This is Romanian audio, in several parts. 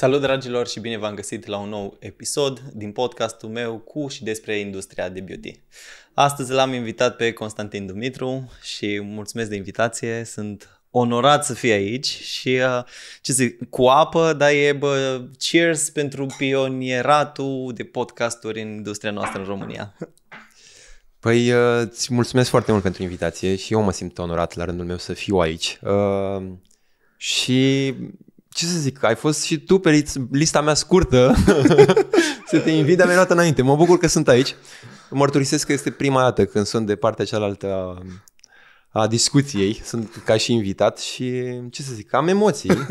Salut dragilor și bine v-am găsit la un nou episod din podcastul meu cu și despre industria de beauty. Astăzi l-am invitat pe Constantin Dumitru și mulțumesc de invitație, sunt onorat să fie aici și uh, ce zic, cu apă, dar e bă, cheers pentru pionieratul de podcasturi în industria noastră în România. Păi uh, îți mulțumesc foarte mult pentru invitație și eu mă simt onorat la rândul meu să fiu aici. Uh, și ce să zic, ai fost și tu pe lista mea scurtă să te invit, dar mi înainte. Mă bucur că sunt aici. Mărturisesc că este prima dată când sunt de partea cealaltă a, a discuției, sunt ca și invitat și ce să zic, am emoții.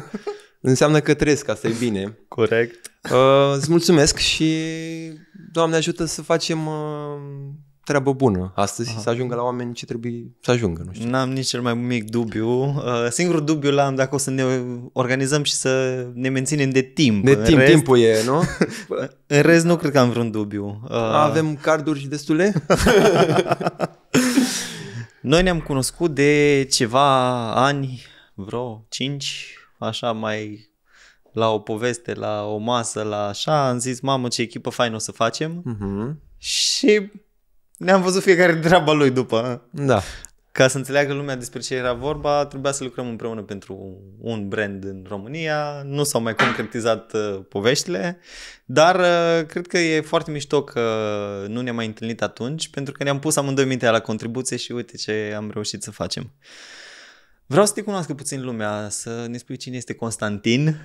Înseamnă că trăiesc, asta e bine. Corect. Uh, îți mulțumesc și Doamne ajută să facem uh, treabă bună astăzi Aha. să ajungă la oameni ce trebuie să ajungă. Nu știu. N-am nici cel mai mic dubiu. Uh, singurul dubiu l-am dacă o să ne organizăm și să ne menținem de timp. De timp, rest... timpul e, nu? în rest nu cred că am vreun dubiu. Uh, Avem carduri destule? Noi ne-am cunoscut de ceva ani, vreo 5, așa mai la o poveste, la o masă, la așa, am zis, mamă, ce echipă faină o să facem. Uh-huh. Și ne-am văzut fiecare treaba lui după. Da. Ca să înțeleagă lumea despre ce era vorba, trebuia să lucrăm împreună pentru un brand în România. Nu s-au mai concretizat uh, poveștile, dar uh, cred că e foarte mișto că nu ne-am mai întâlnit atunci, pentru că ne-am pus amândoi mintea la contribuție și uite ce am reușit să facem. Vreau să te cunoască puțin lumea, să ne spui cine este Constantin.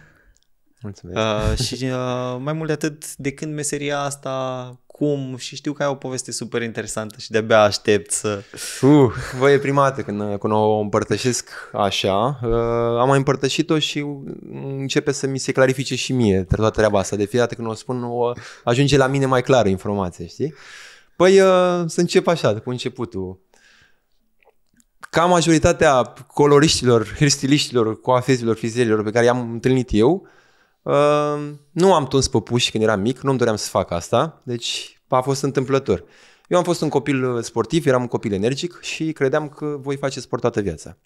Mulțumesc. Uh, și uh, mai mult de atât, de când meseria asta cum și știu că ai o poveste super interesantă și de-abia aștept să... Uh, voi e prima dată când, când o împărtășesc așa. Uh, am mai împărtășit-o și începe să mi se clarifice și mie toată treaba asta. De fiecare dată când o spun, o, ajunge la mine mai clară informația, știi? Păi uh, să încep așa, cu începutul. Ca majoritatea coloriștilor, hristiliștilor, coafezilor, fizierilor pe care i-am întâlnit eu, uh, Uh, nu am tuns păpuși când eram mic, nu-mi doream să fac asta, deci a fost întâmplător. Eu am fost un copil uh, sportiv, eram un copil energic și credeam că voi face sport toată viața.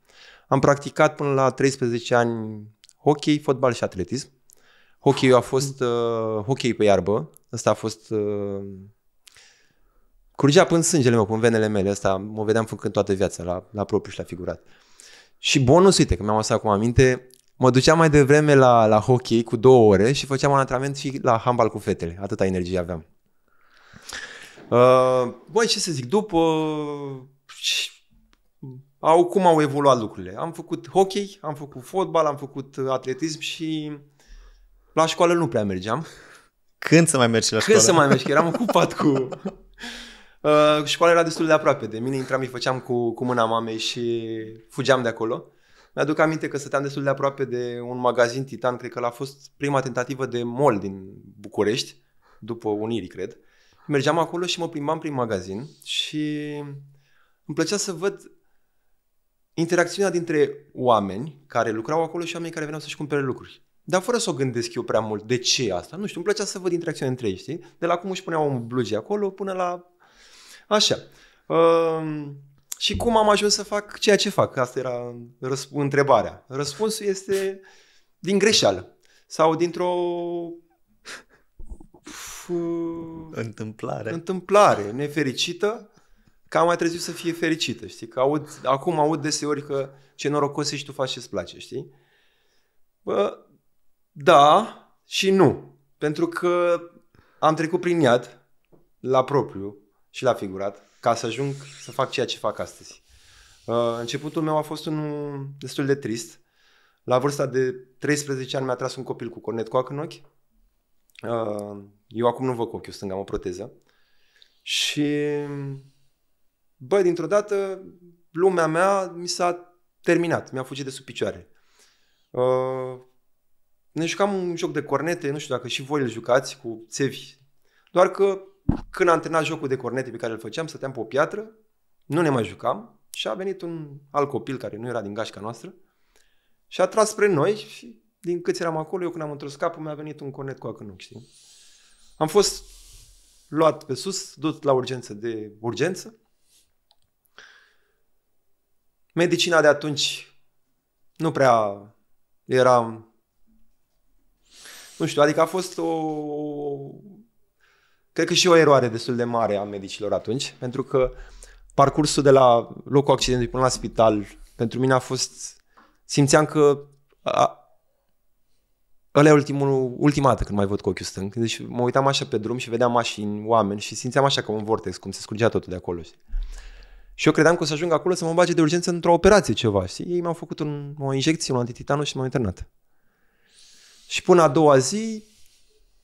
Am practicat până la 13 ani hockey, fotbal și atletism. Hockey a fost uh, hockey pe iarbă, ăsta a fost uh, curgea până sângele meu, până venele mele, asta mă vedeam făcând toată viața, la, la propriu și la figurat. Și bonus, uite, că mi-am lăsat acum aminte, Mă duceam mai devreme la, la hockey cu două ore și făceam un antrenament și la handbal cu fetele. Atâta energie aveam. Uh, băi, ce să zic, după uh, au, cum au evoluat lucrurile. Am făcut hockey, am făcut fotbal, am făcut uh, atletism și la școală nu prea mergeam. Când să mai mergi la școală? Când să mai mergi, eram ocupat cu... Uh, școala era destul de aproape de mine, intram, și făceam cu, cu mâna mamei și fugeam de acolo. Mi-aduc aminte că stăteam destul de aproape de un magazin Titan, cred că l-a fost prima tentativă de mall din București, după Unirii, cred. Mergeam acolo și mă plimbam prin magazin și îmi plăcea să văd interacțiunea dintre oameni care lucrau acolo și oameni care veneau să-și cumpere lucruri. Dar fără să o gândesc eu prea mult, de ce asta? Nu știu, îmi plăcea să văd interacțiunea între ei, știi? De la cum își puneau un blugi acolo până la... Așa. Și cum am ajuns să fac ceea ce fac? Asta era răsp- întrebarea. Răspunsul este din greșeală sau dintr-o întâmplare. întâmplare nefericită ca mai târziu să fie fericită, știi? Că aud, acum aud deseori că ce norocos ești, tu faci ce-ți place, știi? Bă, da și nu. Pentru că am trecut prin iad la propriu și la figurat, ca să ajung să fac ceea ce fac astăzi. Uh, începutul meu a fost unul destul de trist. La vârsta de 13 ani mi-a tras un copil cu cornet coac în ochi. Uh, eu acum nu văd cu ochiul stâng, am o proteză. Și, băi, dintr-o dată, lumea mea mi s-a terminat, mi-a fugit de sub picioare. Uh, ne jucam un joc de cornete, nu știu dacă și voi îl jucați, cu țevi. Doar că când am terminat jocul de cornete pe care îl făceam, stăteam pe o piatră, nu ne mai jucam și a venit un alt copil care nu era din gașca noastră și a tras spre noi și din câți eram acolo, eu când am întors capul, mi-a venit un cornet cu acănuc, știi? Am fost luat pe sus, dus la urgență de urgență. Medicina de atunci nu prea era, nu știu, adică a fost o, o Cred că și o eroare destul de mare a medicilor atunci, pentru că parcursul de la locul accidentului până la spital, pentru mine a fost... Simțeam că a, ăla e ultimul, ultima dată când mai văd cu ochiul stâng. Deci mă uitam așa pe drum și vedeam mașini, oameni și simțeam așa ca un vortex, cum se scurgea totul de acolo. Și eu credeam că o să ajung acolo să mă bage de urgență într-o operație ceva. Și ei mi-au făcut un, o injecție, un antititanul și m-au internat. Și până a doua zi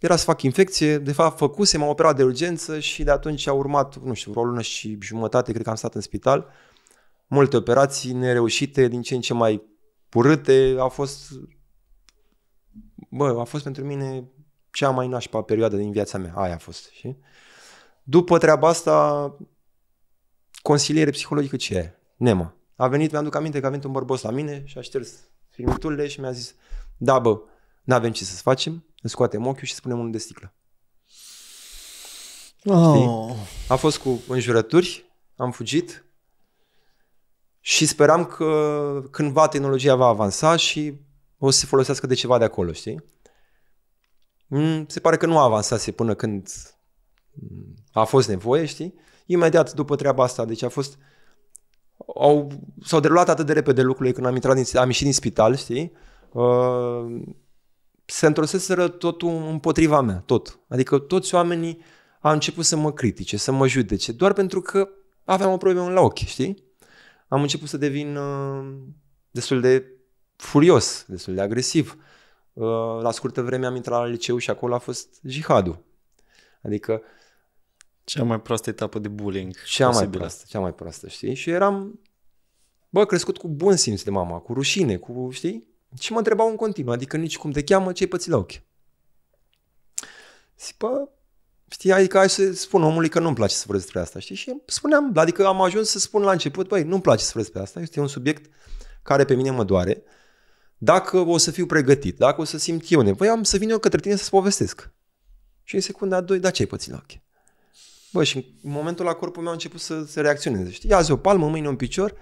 era să fac infecție, de fapt făcuse, m-am operat de urgență și de atunci a urmat, nu știu, vreo lună și jumătate, cred că am stat în spital, multe operații nereușite, din ce în ce mai purâte, a fost, bă, a fost pentru mine cea mai nașpa perioadă din viața mea, aia a fost, și După treaba asta, consiliere psihologică ce e? Nema. A venit, mi duc aminte că a venit un bărbos la mine și a șters filmiturile și mi-a zis, da bă, nu avem ce să facem, ne scoatem ochiul și spunem unul de sticlă. Oh. A fost cu înjurături, am fugit și speram că cândva tehnologia va avansa și o să se folosească de ceva de acolo, știi? Mm, se pare că nu a avansat până când a fost nevoie, știi? Imediat după treaba asta, deci a fost au, s-au derulat atât de repede lucrurile când am intrat din, am ieșit din spital, știi? Uh, se întorseseră totul împotriva mea, tot. Adică toți oamenii au început să mă critique, să mă judece, doar pentru că aveam o problemă la ochi, știi? Am început să devin uh, destul de furios, destul de agresiv. Uh, la scurtă vreme am intrat la liceu și acolo a fost jihadul. Adică... Cea mai proastă etapă de bullying. Cea mai proastă, cea mai proastă, știi? Și eram, bă, crescut cu bun simț de mama, cu rușine, cu, știi? Și mă întrebau în continuu, adică nici cum te cheamă, ce i păți la ochi. Zic, bă, știi, adică hai să spun omului că nu-mi place să vorbesc despre asta, știi? Și spuneam, adică am ajuns să spun la început, băi, nu-mi place să vorbesc despre asta, este un subiect care pe mine mă doare, dacă o să fiu pregătit, dacă o să simt eu nevoie, am să vin eu către tine să-ți povestesc. Și în secunda a doi, da ce ai pățit la ochi? Bă, și în momentul la corpul meu a început să se reacționeze, știi? Azi o palmă, mâine un picior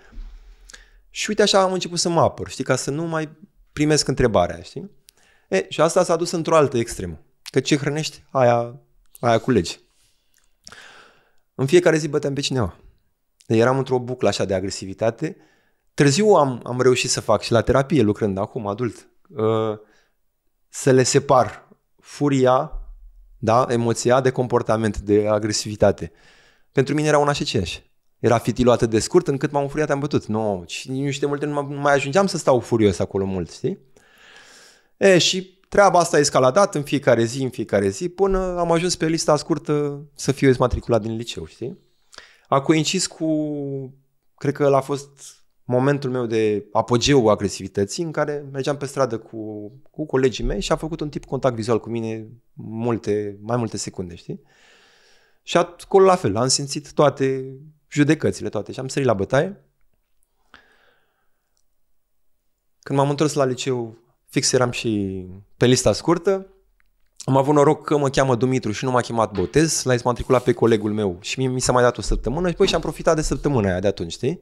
și uite așa am început să mă apăr, știi, ca să nu mai primesc întrebarea, știi? E, și asta s-a dus într-o altă extremă. Că ce hrănești, aia, aia culegi. În fiecare zi băteam pe cineva. Eram într-o buclă așa de agresivitate. Târziu am, am reușit să fac și la terapie, lucrând acum, adult, ă, să le separ furia, da, emoția de comportament, de agresivitate. Pentru mine era una și aceeași era fitilul atât de scurt încât m-am furiat, am bătut. Nu, și niște multe nu, nu mai ajungeam să stau furios acolo mult, știi? E, și treaba asta a escaladat în fiecare zi, în fiecare zi, până am ajuns pe lista scurtă să fiu matriculat din liceu, știi? A coincis cu, cred că a fost momentul meu de apogeu agresivității în care mergeam pe stradă cu, cu colegii mei și a făcut un tip contact vizual cu mine multe, mai multe secunde, știi? Și acolo la fel, am simțit toate judecățile toate. Și am sărit la bătaie. Când m-am întors la liceu, fix eram și pe lista scurtă. Am avut noroc că mă cheamă Dumitru și nu m-a chemat botez. L-a matriculat pe colegul meu și mie mi s-a mai dat o săptămână și bă, și-am profitat de săptămâna aia de atunci, știi?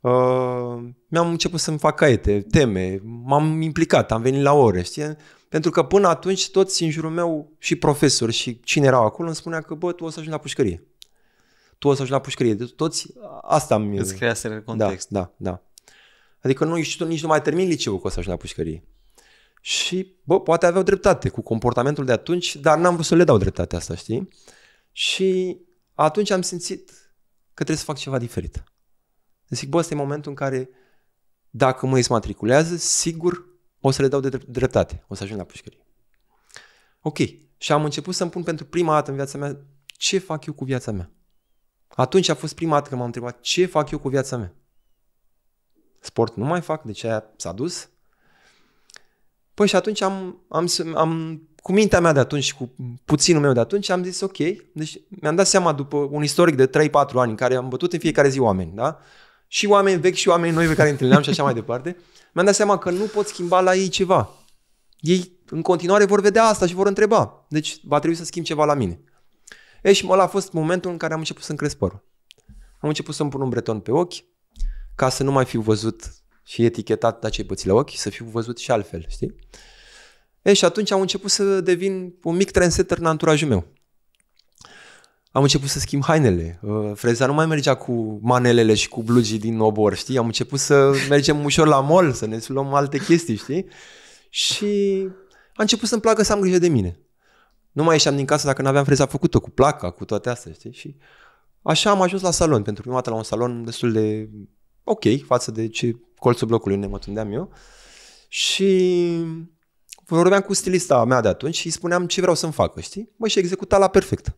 Uh, mi-am început să-mi fac caiete, teme, m-am implicat, am venit la ore, știi? Pentru că până atunci toți în jurul meu și profesori și cine erau acolo îmi spunea că bă, tu o să ajungi la pușcărie tu o să ajungi la pușcărie, de toți, asta mi... Îți creaseră da, context. Da, da, da. Adică nu, nici, nici nu mai termin liceul că o să ajungi la pușcărie. Și, bă, poate aveau dreptate cu comportamentul de atunci, dar n-am vrut să le dau dreptate asta, știi? Și atunci am simțit că trebuie să fac ceva diferit. Deci zic, bă, ăsta e momentul în care, dacă mă matriculează, sigur o să le dau de dreptate, o să ajung la pușcărie. Ok, și am început să-mi pun pentru prima dată în viața mea ce fac eu cu viața mea. Atunci a fost prima dată când m-am întrebat ce fac eu cu viața mea. Sport nu mai fac, deci ce s-a dus. Păi și atunci am, am, am, cu mintea mea de atunci și cu puținul meu de atunci am zis ok, deci mi-am dat seama după un istoric de 3-4 ani în care am bătut în fiecare zi oameni, da? Și oameni vechi și oameni noi pe care îi întâlneam și așa mai departe, mi-am dat seama că nu pot schimba la ei ceva. Ei în continuare vor vedea asta și vor întreba. Deci va trebui să schimb ceva la mine. E, și ăla a fost momentul în care am început să cresc părul. Am început să-mi pun un breton pe ochi, ca să nu mai fiu văzut și etichetat de acei băți la ochi, să fiu văzut și altfel, știi? E, și atunci am început să devin un mic trendsetter în anturajul meu. Am început să schimb hainele. Uh, freza nu mai mergea cu manelele și cu blugii din obor, știi? Am început să mergem ușor la mol, să ne luăm alte chestii, știi? Și a început să-mi placă să am grijă de mine. Nu mai ieșeam din casă dacă nu aveam freza făcută, cu placa, cu toate astea, știi? Și așa am ajuns la salon, pentru prima dată la un salon destul de ok față de ce colțul blocului ne mătundeam eu. Și vorbeam cu stilista mea de atunci și îi spuneam ce vreau să-mi facă, știi? Mă, și executa la perfect.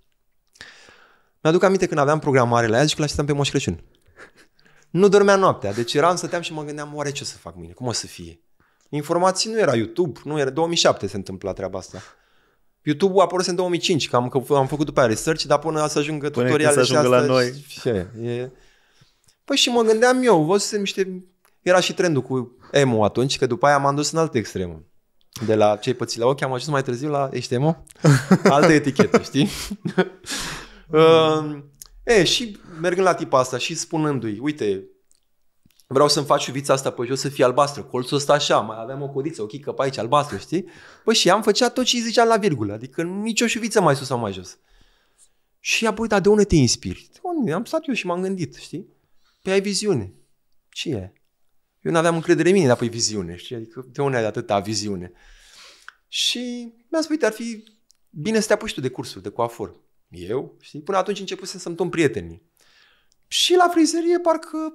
Mi-aduc aminte când aveam programare la ea, zic că l pe Moș Crăciun. Nu dormea noaptea, deci eram, stăteam și mă gândeam, oare ce o să fac mâine, cum o să fie? Informații nu era YouTube, nu era, 2007 se întâmpla treaba asta. YouTube-ul a apărut în 2005, că am, că am făcut după aia research, dar până să ajungă până tutoriale să și asta. la noi. Și, e... Păi și mă gândeam eu, văzusem niște... Era și trendul cu emo atunci, că după aia m-am dus în altă extremă. De la cei păți la ochi am ajuns mai târziu la ești emo? Altă etichetă, știi? uh, e, și mergând la tipa asta și spunându-i, uite, vreau să-mi faci șuvița asta pe jos să fie albastră, colțul ăsta așa, mai aveam o codiță, o chică pe aici, albastră, știi? Păi și am făcea tot ce ziceam la virgulă, adică nicio șuviță mai sus sau mai jos. Și apoi, dar de unde te inspiri? unde? Am stat eu și m-am gândit, știi? Păi ai viziune. Ce e? Eu nu aveam încredere în mine, dar pe păi viziune, știi? Adică de unde ai atâta viziune? Și mi a spus, uite, ar fi bine să te apuci tu de cursul de coafor. Eu, știi? Până atunci începusem să-mi tom prietenii. Și la frizerie parcă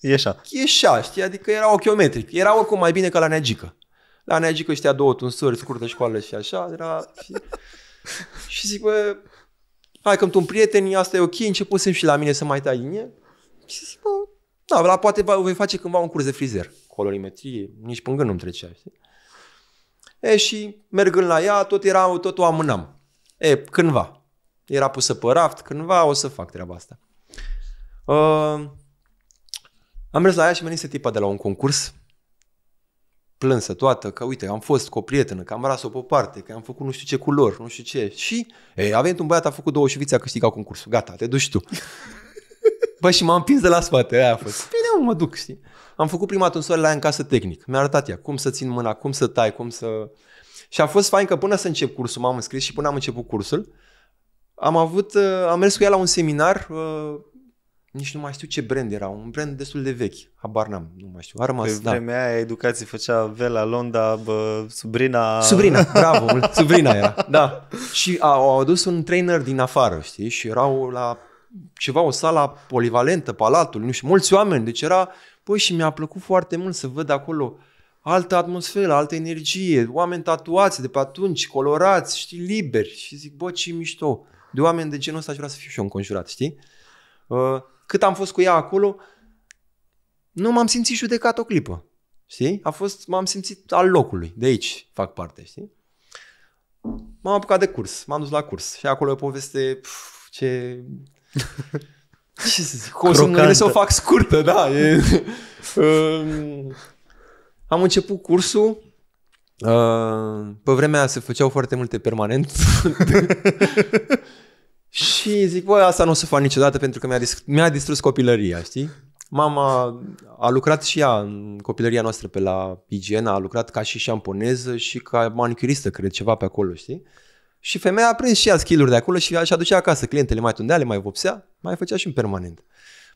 Ieșa. Ieșa, știi? Adică era ochiometric. Era oricum mai bine ca la Neagică. La Neagică știa două tunsuri, scurtă școală și așa. Era... Și, și zic, bă, hai că un prieten, asta e ok, începusem și la mine să mai tai linie. Și zic, bă, da, la poate voi face cândva un curs de frizer. Colorimetrie, nici până nu-mi trecea, știi? E, și mergând la ea, tot, era, tot o amânam. E, cândva. Era pusă pe raft, cândva o să fac treaba asta. Uh, am mers la ea și venise tipa de la un concurs, plânsă toată, că uite, am fost cu o prietenă, că am ras-o pe o parte, că am făcut nu știu ce culori, nu știu ce. Și ei, a venit un băiat, a făcut două șuvițe, a câștigat concursul. Gata, te duci tu. Bă, și m-am împins de la spate, aia a fost. Bine, mă duc, știi? Am făcut prima tunsoare la ea în casă tehnic. Mi-a arătat ea cum să țin mâna, cum să tai, cum să... Și a fost fain că până să încep cursul m-am înscris și până am început cursul, am avut, uh, am mers cu ea la un seminar uh, nici nu mai știu ce brand era, un brand destul de vechi, habar n-am, nu mai știu, Armas, Pe da. vremea aia educație făcea Vela, Londa, bă, Subrina... Subrina, bravo, Subrina era, da. Și a, au adus un trainer din afară, știi, și erau la ceva, o sală polivalentă, palatul, nu știu, mulți oameni, deci era, păi și mi-a plăcut foarte mult să văd acolo altă atmosferă, altă energie, oameni tatuați de pe atunci, colorați, știi, liberi și zic, bă, ce mișto, de oameni de genul ăsta aș vrea să fiu și eu înconjurat, știi? Uh, cât am fost cu ea acolo, nu m-am simțit judecat o clipă. Știi? A fost, m-am simțit al locului. De aici fac parte, știi? M-am apucat de curs. M-am dus la curs. Și acolo e o poveste pf, ce... ce să zic? O să să o fac scurtă, da. E... um... Am început cursul. Uh, pe vremea se făceau foarte multe permanent. Și zic, bă, asta nu o să fac niciodată pentru că mi-a, dis- mi-a distrus copilăria, știi? Mama a lucrat și ea în copilăria noastră pe la igienă, a lucrat ca și șamponeză și ca manicuristă, cred, ceva pe acolo, știi? Și femeia a prins și ea skill de acolo și așa aducea acasă clientele, mai tundea, le mai vopsea, mai făcea și în permanent.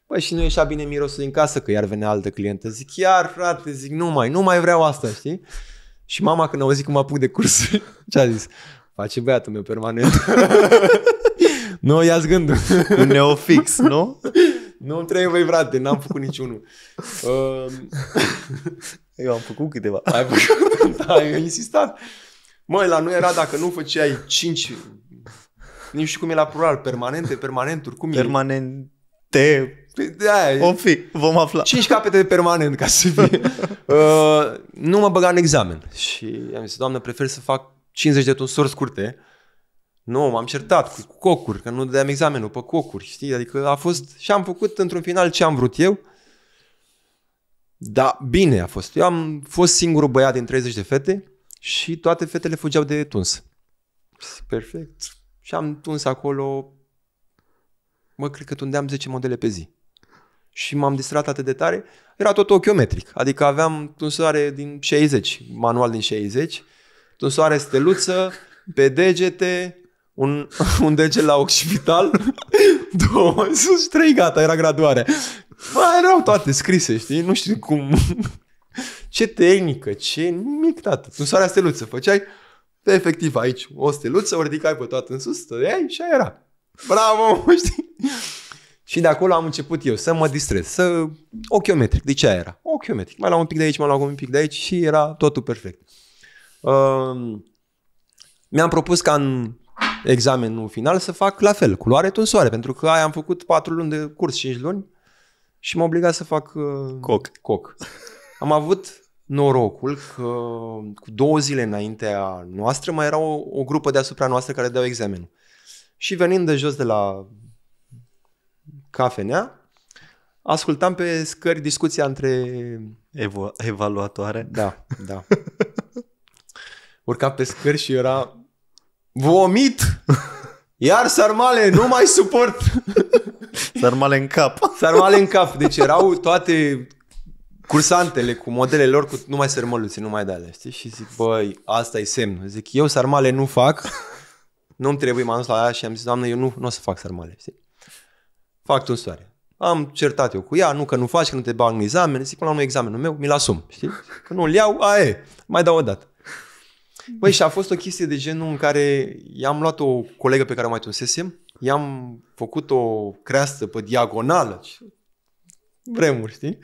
Păi și nu ieșea bine mirosul din casă, că iar venea altă clientă. Zic, iar frate, zic, nu mai, nu mai vreau asta, știi? Și mama când a auzit cum apuc de curs, ce a zis? Face băiatul meu permanent. nu, ia-ți gândul. Un neofix, nu? Nu trebuie, frate, n-am făcut niciunul. Ehm, Eu am făcut câteva. Ai făcut? Da, ai insistat. Măi, la noi era dacă nu făceai 5, nu știu cum e la plural, permanente, permanenturi, cum Permanente. e? Permanente. O fi, vom afla. 5 capete de permanent, ca să fie. uh, nu mă băga în examen. Și am zis, doamnă, prefer să fac 50 de tunsori scurte. Nu, m-am certat cu, cocuri, că nu dădeam examenul pe cocuri, știi? Adică a fost... Și am făcut într-un final ce am vrut eu. Da, bine a fost. Eu am fost singurul băiat din 30 de fete și toate fetele fugeau de tuns. Perfect. Și am tuns acolo, mă, cred că tundeam 10 modele pe zi. Și m-am distrat atât de tare, era tot ochiometric, adică aveam tunsoare din 60, manual din 60, un soare steluță, pe degete, un, un deget la occipital, două, sus, trei, gata, era graduare. Bă, erau toate scrise, știi? Nu știu cum... ce tehnică, ce nimic, tată. Tu soarea steluță făceai, de efectiv aici, o steluță, o ridicai pe toată în sus, stădeai și era. Bravo, știi? Și de acolo am început eu să mă distrez, să... Ochiometric, de ce era? Ochiometric. Mai luam un pic de aici, mai luam un pic de aici și era totul perfect mi-am propus ca în examenul final să fac la fel, culoare tunsoare, pentru că aia am făcut 4 luni de curs, 5 luni și m-a obligat să fac uh, coc. coc. Am avut norocul că cu două zile înaintea noastră mai era o, o grupă deasupra noastră care dau examenul. Și venind de jos de la cafenea, ascultam pe scări discuția între... Evo- evaluatoare? Da, da. urca pe scări și era vomit! Iar sarmale, nu mai suport! sarmale în cap. Sarmale în cap. Deci erau toate cursantele cu modelele lor cu numai sărmăluțe, numai de alea, știi? Și zic, băi, asta e semn. Zic, eu sarmale nu fac, nu-mi trebuie, m-am dus la aia și am zis, doamne, eu nu, nu o să fac sarmale, știi? Fac tu soare. Am certat eu cu ea, nu că nu faci, că nu te bag în examen, zic, până la un examenul meu, mi-l asum, știi? Că nu-l iau, aia mai dau o dată. Băi, și a fost o chestie de genul în care i-am luat o colegă pe care o mai tunsesem, i-am făcut o creastă pe diagonală. Vremuri, știi?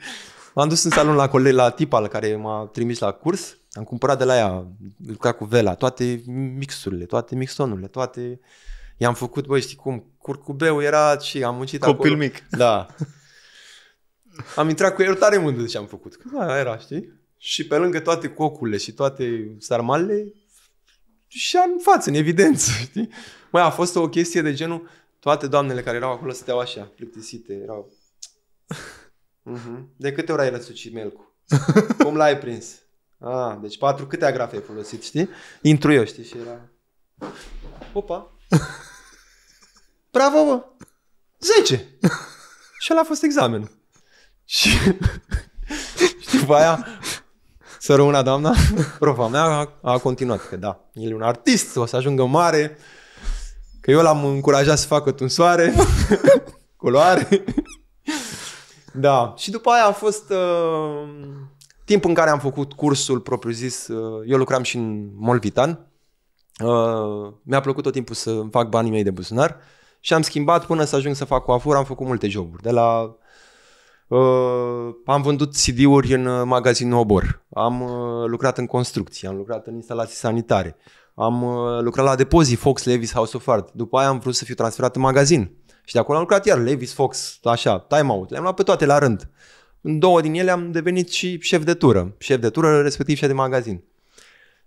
M-am dus în salon la, coleg, la Tipal, care m-a trimis la curs. Am cumpărat de la ea, lucra cu Vela, toate mixurile, toate mixonurile, toate... I-am făcut, băi, știi cum, curcubeu era și am muncit Copil acolo. mic. Da. Am intrat cu el tare mândru de ce am făcut. Că da, era, știi? Și pe lângă toate cocurile și toate sarmalele, și în față, în evidență, știi? Mai a fost o chestie de genul, toate doamnele care erau acolo stăteau așa, plictisite, erau... Uh-huh. De câte ori ai răsucit melcul? Cum l-ai prins? Ah, deci patru, câte agrafe ai folosit, știi? Intru eu, știi, și era... Opa! Bravo, bă! Zece! și ăla a fost examenul. Și, și după aia să rămână doamna, profa mea a, a continuat, că da, el e un artist, o să ajungă mare, că eu l-am încurajat să facă soare, culoare. da, și după aia a fost uh, timp în care am făcut cursul propriu-zis, uh, eu lucram și în Molvitan, uh, mi-a plăcut tot timpul să fac banii mei de buzunar și am schimbat până să ajung să fac coafură, am făcut multe joburi, de la Uh, am vândut CD-uri în uh, magazinul Obor, am uh, lucrat în construcții, am lucrat în instalații sanitare, am uh, lucrat la depozii Fox, Levis, House of Art. După aia am vrut să fiu transferat în magazin. Și de acolo am lucrat iar Levis, Fox, așa, Time Out. Le-am luat pe toate la rând. În două din ele am devenit și șef de tură. Șef de tură, respectiv șef de magazin.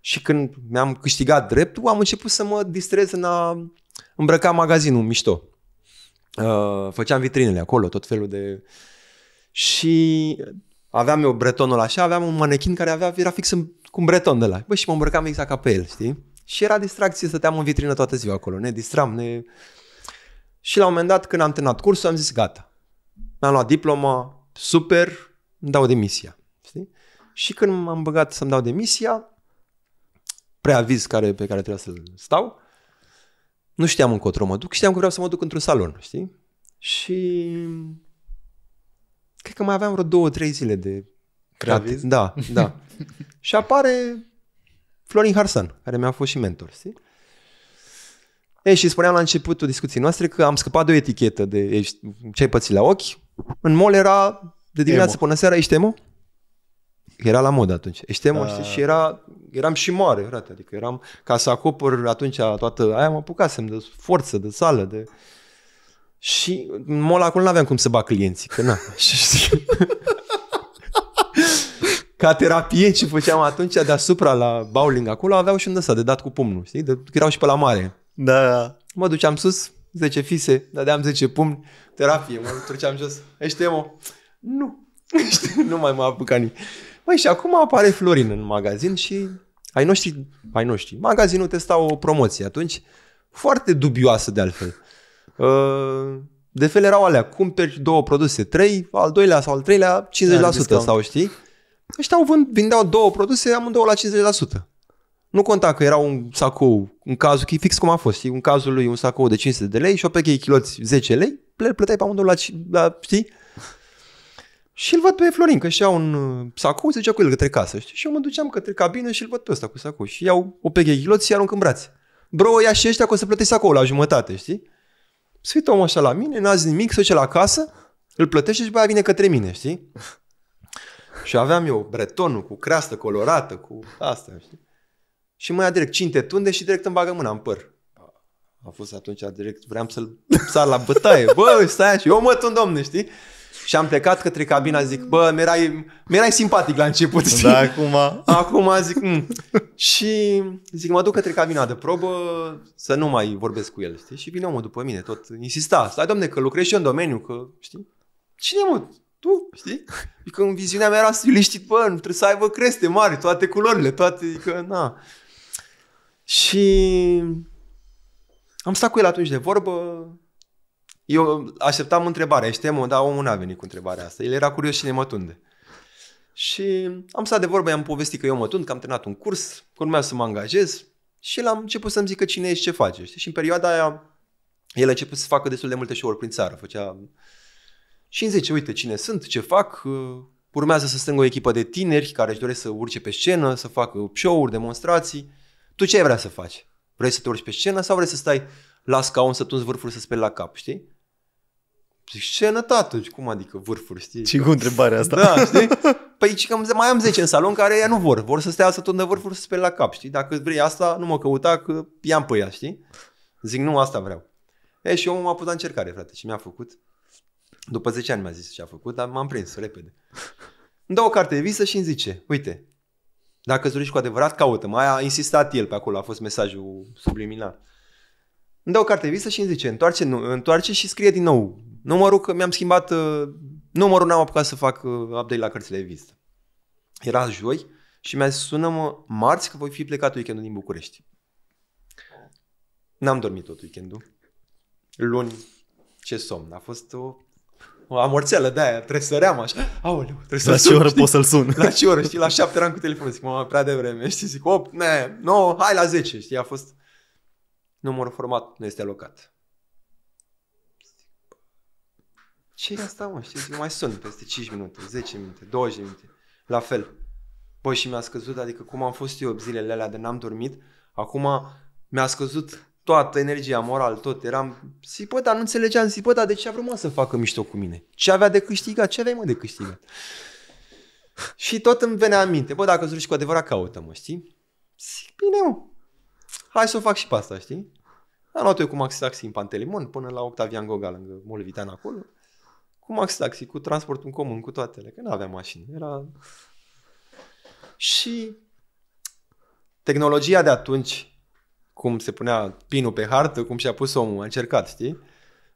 Și când mi-am câștigat dreptul, am început să mă distrez în a îmbrăca magazinul mișto. Uh, făceam vitrinele acolo, tot felul de uh, și aveam eu bretonul așa, aveam un manechin care avea, era fix în, cu un breton de la. Băi, și mă îmbrăcam exact ca pe el, știi? Și era distracție, stăteam în vitrină toată ziua acolo, ne distram, ne... Și la un moment dat, când am terminat cursul, am zis, gata, mi-am luat diploma, super, îmi dau demisia, știi? Și când m-am băgat să-mi dau demisia, preaviz care, pe care trebuia să-l stau, nu știam încotro mă duc, știam că vreau să mă duc într-un salon, știi? Și cred că mai aveam vreo două, trei zile de creat. Da, da. și apare Florin Harsan, care mi-a fost și mentor, știi? Ei, și spuneam la începutul discuției noastre că am scăpat de o etichetă de ești, ce ai pățit la ochi. În mol era de dimineață emo. până seara, ești emo? Era la mod atunci. Ești emo, da. știi? Și era, eram și mare, frate. Adică eram, ca să acopăr atunci toată aia, mă apucasem de forță, de sală, de... Și în mall acolo nu aveam cum să bag clienții, că na. Ca terapie ce făceam atunci deasupra la bowling acolo, aveau și un ăsta de dat cu pumnul, știi? De, erau și pe la mare. Da. da. Mă duceam sus, 10 fise, dădeam 10 pumni, terapie, mă duceam jos. Ești emo? Nu. nu mai mă apuca nici. Măi, și acum apare Florin în magazin și ai noștri, ai noștri, magazinul testa o promoție atunci, foarte dubioasă de altfel. De fel erau alea, cumperi două produse, trei, al doilea sau al treilea, 50% Ai, da, sau știi. Ăștia au vând, vindeau două produse, amândouă la 50%. Nu conta că era un sacou, în cazul, că e fix cum a fost, știi? un cazul lui un sacou de 500 de lei și o peche chiloți 10 lei, plăteai pe amândouă la, la, știi? Și îl văd pe Florin că și a un uh, sacou, se ducea cu el către casă, știi? Și eu mă duceam către cabină și îl văd pe ăsta cu sacou și iau o peche chiloți și arunc în brațe. Bro, ia și ăștia că o să plătești sacoul la jumătate, știi? Să uită omul așa la mine, n-a zis nimic, se duce la casă, îl plătește și pe aia vine către mine, știi? și aveam eu bretonul cu creastă colorată, cu asta, știi? Și mai direct cinte tunde și direct îmi bagă mâna în păr. A fost atunci direct, vreau să-l sar la bătaie. Bă, stai și eu mă tund, domne, știi? Și am plecat către cabina, zic, bă, mi-erai, mi-erai simpatic la început. Zic. Da, acum. Acum zic, mm. Și zic, mă duc către cabina de probă să nu mai vorbesc cu el, știi? Și vine omul după mine, tot insista. Stai, domne, că lucrezi și eu în domeniu, că, știi? Cine, mă? Tu, știi? Adică în viziunea mea era stiliștit, bă, trebuie să aibă creste mari, toate culorile, toate, că na. Și am stat cu el atunci de vorbă, eu așteptam întrebarea, ești emo? dar omul n-a venit cu întrebarea asta. El era curios și ne Și am stat de vorbă, i-am povestit că eu mă tund, că am terminat un curs, că urmează să mă angajez și l am început să-mi zică cine ești, ce face. Știi? Și în perioada aia el a început să facă destul de multe show-uri prin țară. Făcea zice, uite cine sunt, ce fac, urmează să strâng o echipă de tineri care își doresc să urce pe scenă, să facă show-uri, demonstrații. Tu ce ai vrea să faci? Vrei să te urci pe scenă sau vrei să stai la scaun să tunzi vârful să speli la cap, știi? ce tată, cum adică vârfuri, știi? Ce cu întrebarea asta. Da, știi? Păi și că mai am 10 în salon care ea nu vor. Vor să stea să tot de vârfuri să speli la cap, știi? Dacă vrei asta, nu mă căuta că i-am pe ea, știi? Zic, nu, asta vreau. E, și omul m-a pus la încercare, frate, și mi-a făcut. După 10 ani mi-a zis ce a făcut, dar m-am prins repede. Îmi dă o carte de visă și îmi zice, uite, dacă îți dorești cu adevărat, caută Mai a insistat el pe acolo, a fost mesajul subliminal. Îmi dă o carte de visă și îmi zice, întoarce, nu, întoarce și scrie din nou Numărul că mi-am schimbat, uh, numărul n-am apucat să fac uh, update la cărțile de vizită. Era joi și mi-a zis, sună-mă marți că voi fi plecat weekendul din București. N-am dormit tot weekendul. Luni, ce somn. A fost o, o amorțeală de aia, tresăream așa. Aoleu, trebuie să La sun, ce oră știi? pot să-l sun? La ce oră, știi? La șapte eram cu telefonul, zic, mă, prea devreme, știi? Zic, 8, ne, 9, hai la 10, știi? A fost numărul format, nu este alocat. ce e da. asta, mă, Știți, Eu mai sunt peste 5 minute, 10 minute, 20 minute, la fel. Bă, păi și mi-a scăzut, adică cum am fost eu zilele alea de n-am dormit, acum mi-a scăzut toată energia, moral, tot. Eram, zi, bă, dar nu înțelegeam, zi, bă, dar de ce a vrut mă să facă mișto cu mine? Ce avea de câștigat? Ce aveai mă de câștigat? și tot îmi venea aminte, bă, dacă zici cu adevărat caută-mă, știi? Zic, bine, mă. Hai să o fac și pe asta, știi? Am luat eu cu Maxi Taxi în Pantelimon până la Octavian Goga lângă Moldovitan acolo cu Max Taxi, cu transportul în comun, cu toatele, că nu aveam mașină. Era... Și tehnologia de atunci, cum se punea pinul pe hartă, cum și-a pus omul, a încercat, știi?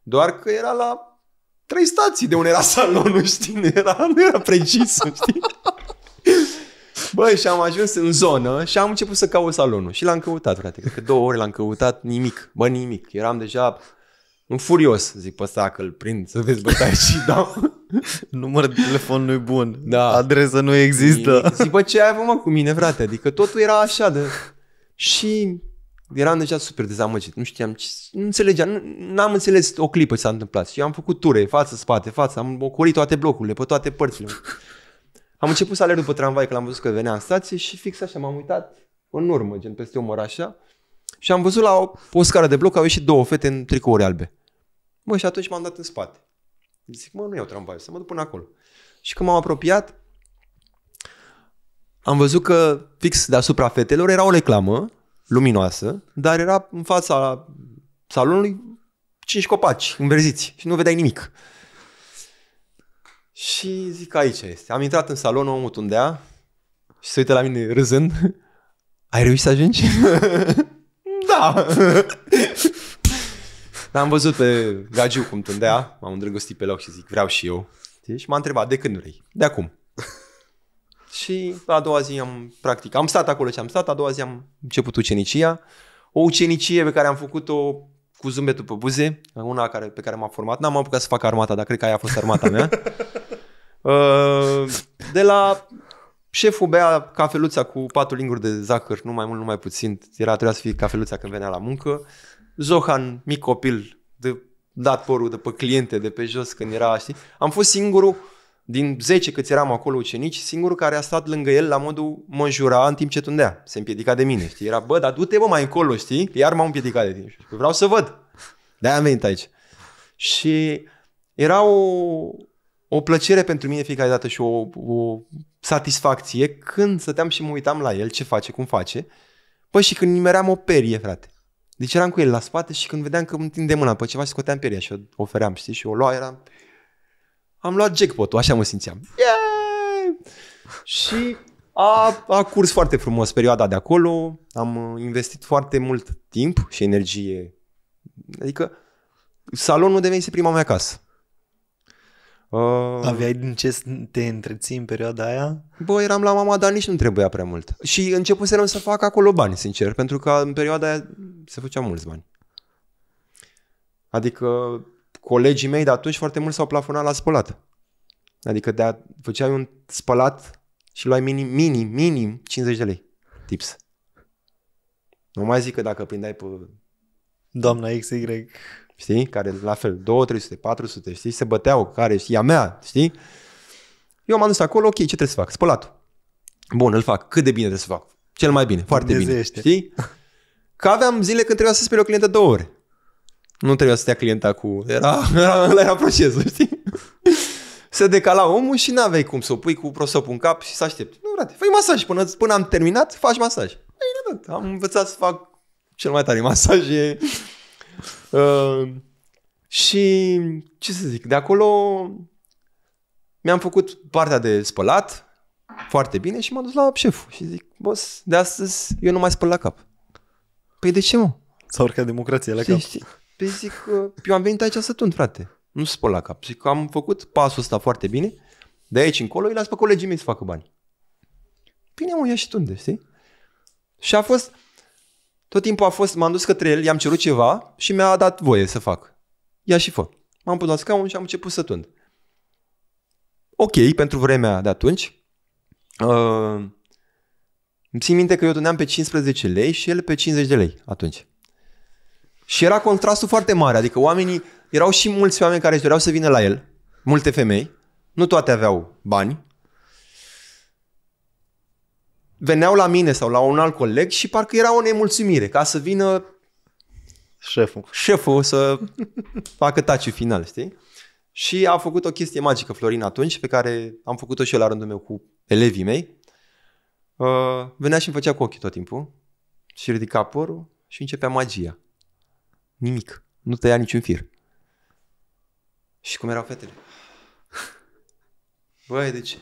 Doar că era la trei stații de unde era salonul, știi? Nu era, nu era precis, știi? Băi, și am ajuns în zonă și am început să caut salonul. Și l-am căutat, frate. Cred că două ore l-am căutat, nimic. Bă, nimic. Eram deja un furios, zic pe ăsta că îl prind să vezi bătaie și da, Număr de telefon nu-i bun, da. adresa nu există. zic, bă, ce ai avut mă cu mine, frate? Adică totul era așa de... Și eram deja super dezamăgit, nu știam, ce, nu înțelegeam, n-am înțeles o clipă ce s-a întâmplat. Și am făcut ture, față, spate, față, am ocolit toate blocurile, pe toate părțile. Am început să alerg după tramvai, că l-am văzut că venea în stație și fix așa m-am uitat în urmă, gen peste omor așa. Și am văzut la o, o scară de bloc au ieșit două fete în tricouri albe. Mă, și atunci m-am dat în spate. Zic, mă, nu iau tramvaiul, să mă duc până acolo. Și când m-am apropiat, am văzut că fix deasupra fetelor era o reclamă luminoasă, dar era în fața salonului cinci copaci înverziți și nu vedeai nimic. Și zic, aici este. Am intrat în salon, omul tundea și se uită la mine râzând. Ai reușit să ajungi? Da! Dar am văzut pe Gagiu cum tândea, m-am îndrăgostit pe loc și zic, vreau și eu. Și m-a întrebat, de când vrei? De acum. și a doua zi am, practic, am stat acolo și am stat, a doua zi am început ucenicia. O ucenicie pe care am făcut-o cu zâmbetul pe buze, una care, pe care m-a format. N-am apucat să fac armata, dar cred că aia a fost armata mea. Uh, de la Șeful bea cafeluța cu patru linguri de zahăr, nu mai mult, nu mai puțin. Era trebuia să fie cafeluța când venea la muncă. Zohan, mic copil, de dat porul de pe cliente de pe jos când era, știi? Am fost singurul din 10 câți eram acolo ucenici, singurul care a stat lângă el la modul mă jura în timp ce tundea. Se împiedica de mine, știi? Era, bă, dar du-te bă mai încolo, știi? Iar m-am împiedicat de tine. Știi? Vreau să văd. De-aia am venit aici. Și era o, o plăcere pentru mine fiecare dată și o, o satisfacție când stăteam și mă uitam la el, ce face, cum face. Păi și când nimeream o perie, frate. Deci eram cu el la spate și când vedeam că îmi tinde mâna pe ceva și scoteam peria și o ofeream, știi, și o lua, eram... Am luat jackpot așa mă simțeam. Yeah! Și a, a curs foarte frumos perioada de acolo, am investit foarte mult timp și energie. Adică salonul devenise prima mea casă. Uh, Aveai din ce să te întreții în perioada aia? Bă, eram la mama, dar nici nu trebuia prea mult. Și începuserăm să fac acolo bani, sincer, pentru că în perioada aia se făceau mulți bani. Adică colegii mei de atunci foarte mult s-au plafonat la spălat. Adică de făceai un spălat și luai minim, minim, minim 50 de lei tips. Nu mai zic că dacă prindeai pe... Doamna XY știi? Care la fel, 2, 300, 400, știi? Se băteau, care e a mea, știi? Eu m-am dus acolo, ok, ce trebuie să fac? Spălatul. Bun, îl fac. Cât de bine trebuie să fac? Cel mai bine, foarte bine, știi? Că aveam zile când trebuia să speli o clientă două ori. Nu trebuia să stea clienta cu... Era, era, era procesul, știi? Se decala omul și n-aveai cum să o pui cu prosopul în cap și să aștepți. Nu, frate, fai masaj până, până am terminat, faci masaj. Ei, păi, am învățat să fac cel mai tare masaj e Uh, și ce să zic, de acolo mi-am făcut partea de spălat foarte bine și m-am dus la șeful și zic, boss, de astăzi eu nu mai spăl la cap. Păi de ce, mă? S-a urcat democrația la știi, cap. Știi? Păi zic, eu am venit aici să tund, frate. Nu spăl la cap. Zic că am făcut pasul ăsta foarte bine. De aici încolo îi las pe colegii mei să facă bani. Bine, mă, ia și tunde, știi? Și a fost, tot timpul a fost, m-am dus către el, i-am cerut ceva și mi-a dat voie să fac. Ia și fă. M-am pus la scaun și am început să tund. Ok, pentru vremea de atunci. Uh, îmi țin minte că eu tundeam pe 15 lei și el pe 50 de lei atunci. Și era contrastul foarte mare, adică oamenii, erau și mulți oameni care își doreau să vină la el, multe femei, nu toate aveau bani, veneau la mine sau la un alt coleg și parcă era o nemulțumire, ca să vină șeful, șeful să facă taciu final, știi? Și a făcut o chestie magică Florin atunci, pe care am făcut-o și eu la rândul meu cu elevii mei. Uh, venea și îmi făcea cu ochii tot timpul și ridica părul și începea magia. Nimic. Nu tăia niciun fir. Și cum erau fetele? Băi, deci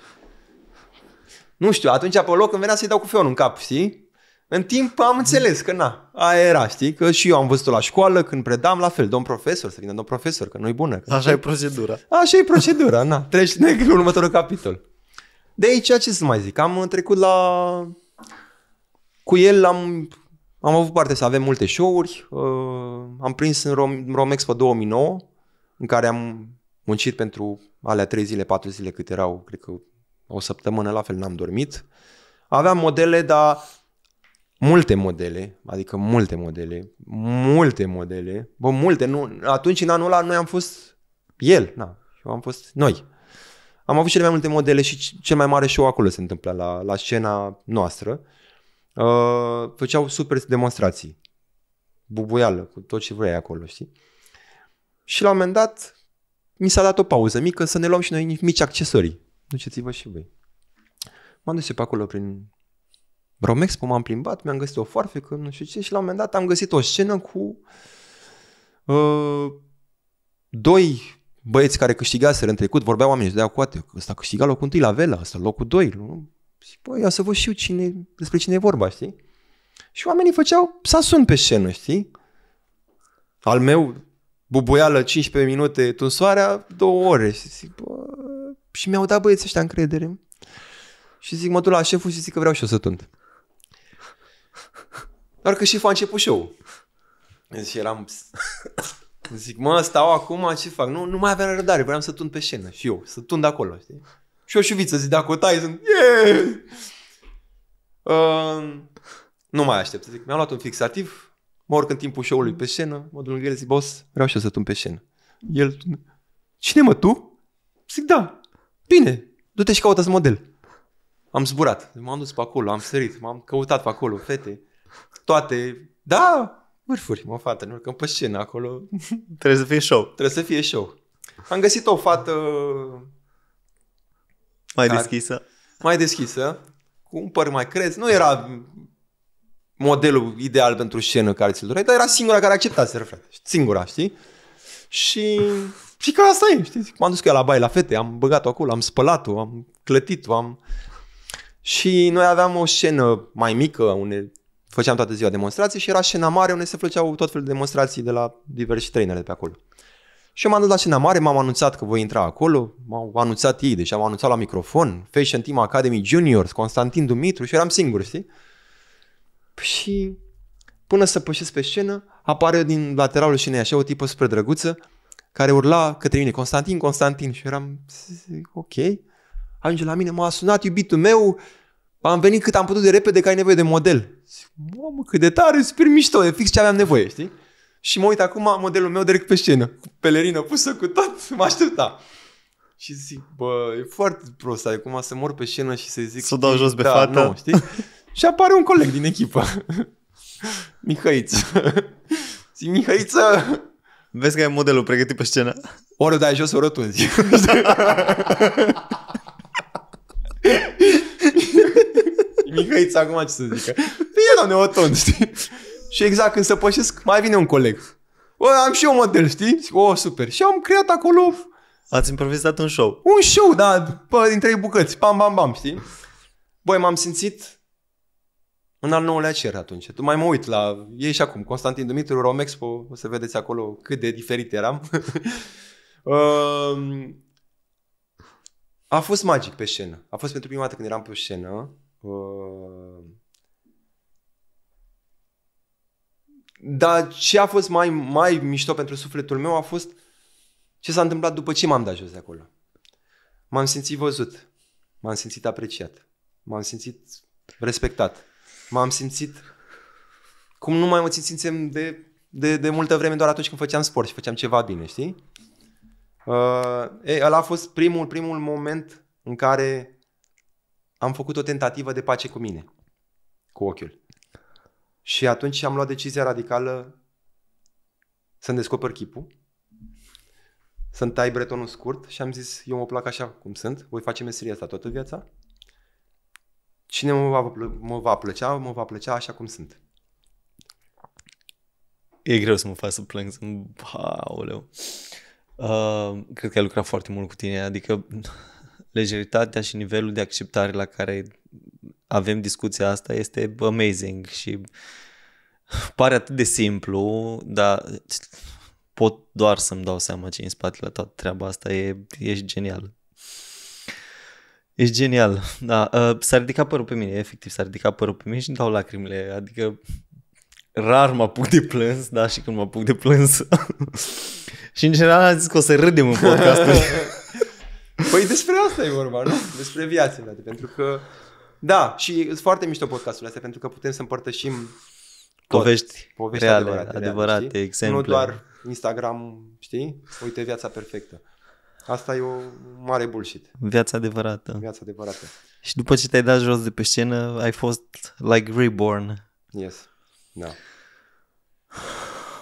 nu știu, atunci pe loc când venea să-i dau cu feonul în cap, știi? În timp am înțeles că na, aia era, știi? Că și eu am văzut-o la școală, când predam, la fel, domn profesor, să vină domn profesor, că nu-i bună. Că Așa e procedura. Așa e procedura, na. Treci în următorul capitol. De aici, ce să mai zic, am trecut la... Cu el am, am avut parte să avem multe show-uri, uh, am prins în Rom, Romexpo 2009, în care am muncit pentru alea 3 zile, 4 zile cât erau, cred că o săptămână la fel n-am dormit. Aveam modele, dar multe modele, adică multe modele, multe modele, bă, multe, nu, atunci în anul ăla noi am fost el, na, eu am fost noi. Am avut cele mai multe modele și cel mai mare show acolo se întâmpla la, la scena noastră. Uh, făceau super demonstrații, bubuială, cu tot ce vrei acolo, știi? Și la un moment dat mi s-a dat o pauză mică să ne luăm și noi mici accesorii duceți-vă și voi. M-am dus eu pe acolo prin Romex, m-am plimbat, mi-am găsit o foarfecă, nu știu ce, și la un moment dat am găsit o scenă cu uh, doi băieți care câștigaseră în trecut, vorbeau oamenii și de coate, ăsta câștiga locul întâi la Vela, ăsta locul doi. Nu? Și bă, ia să vă știu cine, despre cine e vorba, știi? Și oamenii făceau să sun pe scenă, știi? Al meu, bubuială 15 minute, tunsoarea, două ore. Și zic, bă, și mi-au dat băieții ăștia încredere. Și zic, mă duc la șeful și zic că vreau și eu să tund. Doar că șeful a început show Și deci eram... Zic, mă, stau acum, ce fac? Nu, nu mai aveam răbdare, vreau să tund pe scenă. Și eu, să tund acolo, știi? Și o șuviță, zic, dacă o tai, sunt... Yeah! Uh, ehm, nu mai aștept. Zic, mi-am luat un fixativ, mă urc în timpul show-ului pe scenă, mă duc lângă el, zic, boss, vreau și eu să tund pe scenă. El, cine mă, tu? Zic, da. Bine, du-te și caută model. Am zburat, m-am dus pe acolo, am sărit, m-am căutat pe acolo, fete, toate, da, vârfuri, mă, fată, nu urcăm pe scenă acolo. Trebuie să fie show. Trebuie să fie show. Am găsit o fată... Mai care, deschisă. Mai deschisă, cu un păr mai crez. Nu era modelul ideal pentru scenă care ți-l doreai, dar era singura care accepta să frate. Singura, știi? Și și că asta e, știi? M-am dus cu ea la baie la fete, am băgat-o acolo, am spălat-o, am clătit-o, am... Și noi aveam o scenă mai mică, unde făceam toată ziua demonstrații și era scena mare unde se făceau tot felul de demonstrații de la diversi trainere de pe acolo. Și eu m-am dus la scena mare, m-am anunțat că voi intra acolo, m-au anunțat ei, deci am anunțat la microfon, Fashion Team Academy Juniors, Constantin Dumitru și eram singur, știi? Și până să pășesc pe scenă, apare din lateralul scenei așa o tipă super drăguță, care urla către mine, Constantin, Constantin, și eram, ok, venit la mine, m-a sunat iubitul meu, am venit cât am putut de repede că ai nevoie de model. Zic, mamă, cât de tare, super mișto, e fix ce aveam nevoie, știi? Și mă uit acum modelul meu direct pe scenă, cu pelerină pusă cu tot, mă aștepta. Și zic, bă, e foarte prost, adică cum să mor pe scenă și să zic... Să dau jos pe da, fată. Nu, știi? și apare un coleg din echipă. Mihăiț. Zic, Mihăiță, Vezi că e modelul pregătit pe scenă? Ori o dai jos, ori rotunzi. tunzi. Mihăiță acum ce să zică? Bine, doamne, o tund, știi? Și exact când se pășesc, mai vine un coleg. O, am și eu model, știi? O, oh, super. Și am creat acolo... Ați improvizat un show. Un show, da, bă, din trei bucăți. Bam, bam, bam, știi? Băi, m-am simțit în al nouălea cer atunci. Tu mai mă uit la ei și acum. Constantin Dumitru, Romexpo, o să vedeți acolo cât de diferit eram. Um, a fost magic pe scenă. A fost pentru prima dată când eram pe scenă. Um, dar ce a fost mai, mai mișto pentru sufletul meu a fost ce s-a întâmplat după ce m-am dat jos de acolo. M-am simțit văzut. M-am simțit apreciat. M-am simțit respectat. M-am simțit cum nu mai mă simțim de, de, de multă vreme doar atunci când făceam sport și făceam ceva bine, știi? Uh, ei, ăla a fost primul, primul moment în care am făcut o tentativă de pace cu mine, cu ochiul. Și atunci am luat decizia radicală să-mi descoper chipul, să-mi tai bretonul scurt și am zis, eu mă plac așa cum sunt, voi face meseria asta toată viața Cine mă va, mă va plăcea, mă va plăcea așa cum sunt. E greu să mă fac să plâng, să aoleu. Uh, cred că ai lucrat foarte mult cu tine, adică lejeritatea și nivelul de acceptare la care avem discuția asta este amazing și pare atât de simplu, dar pot doar să-mi dau seama ce în spatele la toată treaba asta, e, ești genial. Ești genial, da. Uh, s-a ridicat părul pe mine, efectiv s-a ridicat părul pe mine și îmi dau lacrimile, adică rar mă apuc de plâns, da, și când mă apuc de plâns. și în general am zis că o să râdem în podcast. păi despre asta e vorba, nu? Despre viață, frate, pentru că... Da, și e foarte mișto podcastul astea, pentru că putem să împărtășim tot. povești, povești reale, adevărate, adevărate reale, exemple. Nu doar Instagram, știi? Uite viața perfectă. Asta e o mare bullshit. Viața adevărată. Viața adevărată. Și după ce te-ai dat jos de pe scenă, ai fost like reborn. Yes, da.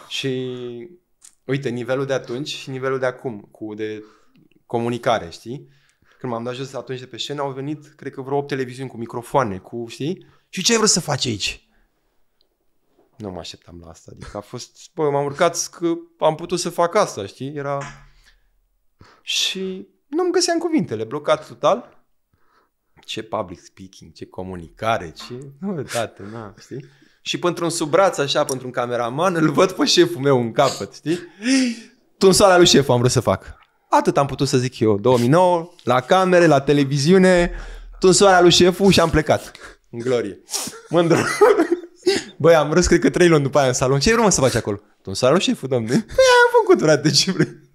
Și uite, nivelul de atunci și nivelul de acum, cu de comunicare, știi? Când m-am dat jos atunci de pe scenă, au venit, cred că vreo 8 televiziuni cu microfoane, cu, știi? Și ce ai vrut să faci aici? Nu mă așteptam la asta, adică a fost, bă, m-am urcat că am putut să fac asta, știi? Era și nu-mi găseam cuvintele, blocat total. Ce public speaking, ce comunicare, ce... Nu, tată, na, știi? Și pentru un subraț așa, pentru un cameraman, îl văd pe șeful meu în capăt, știi? Tunsoala lui șeful am vrut să fac. Atât am putut să zic eu. 2009, la camere, la televiziune, tunsoarea lui șeful și am plecat. În glorie. Mândru. Băi, am râs cred că trei luni după aia în salon. Ce vrei să faci acolo? Tunsoarea lui șeful, domnule. Păi am făcut, frate, ce vrei.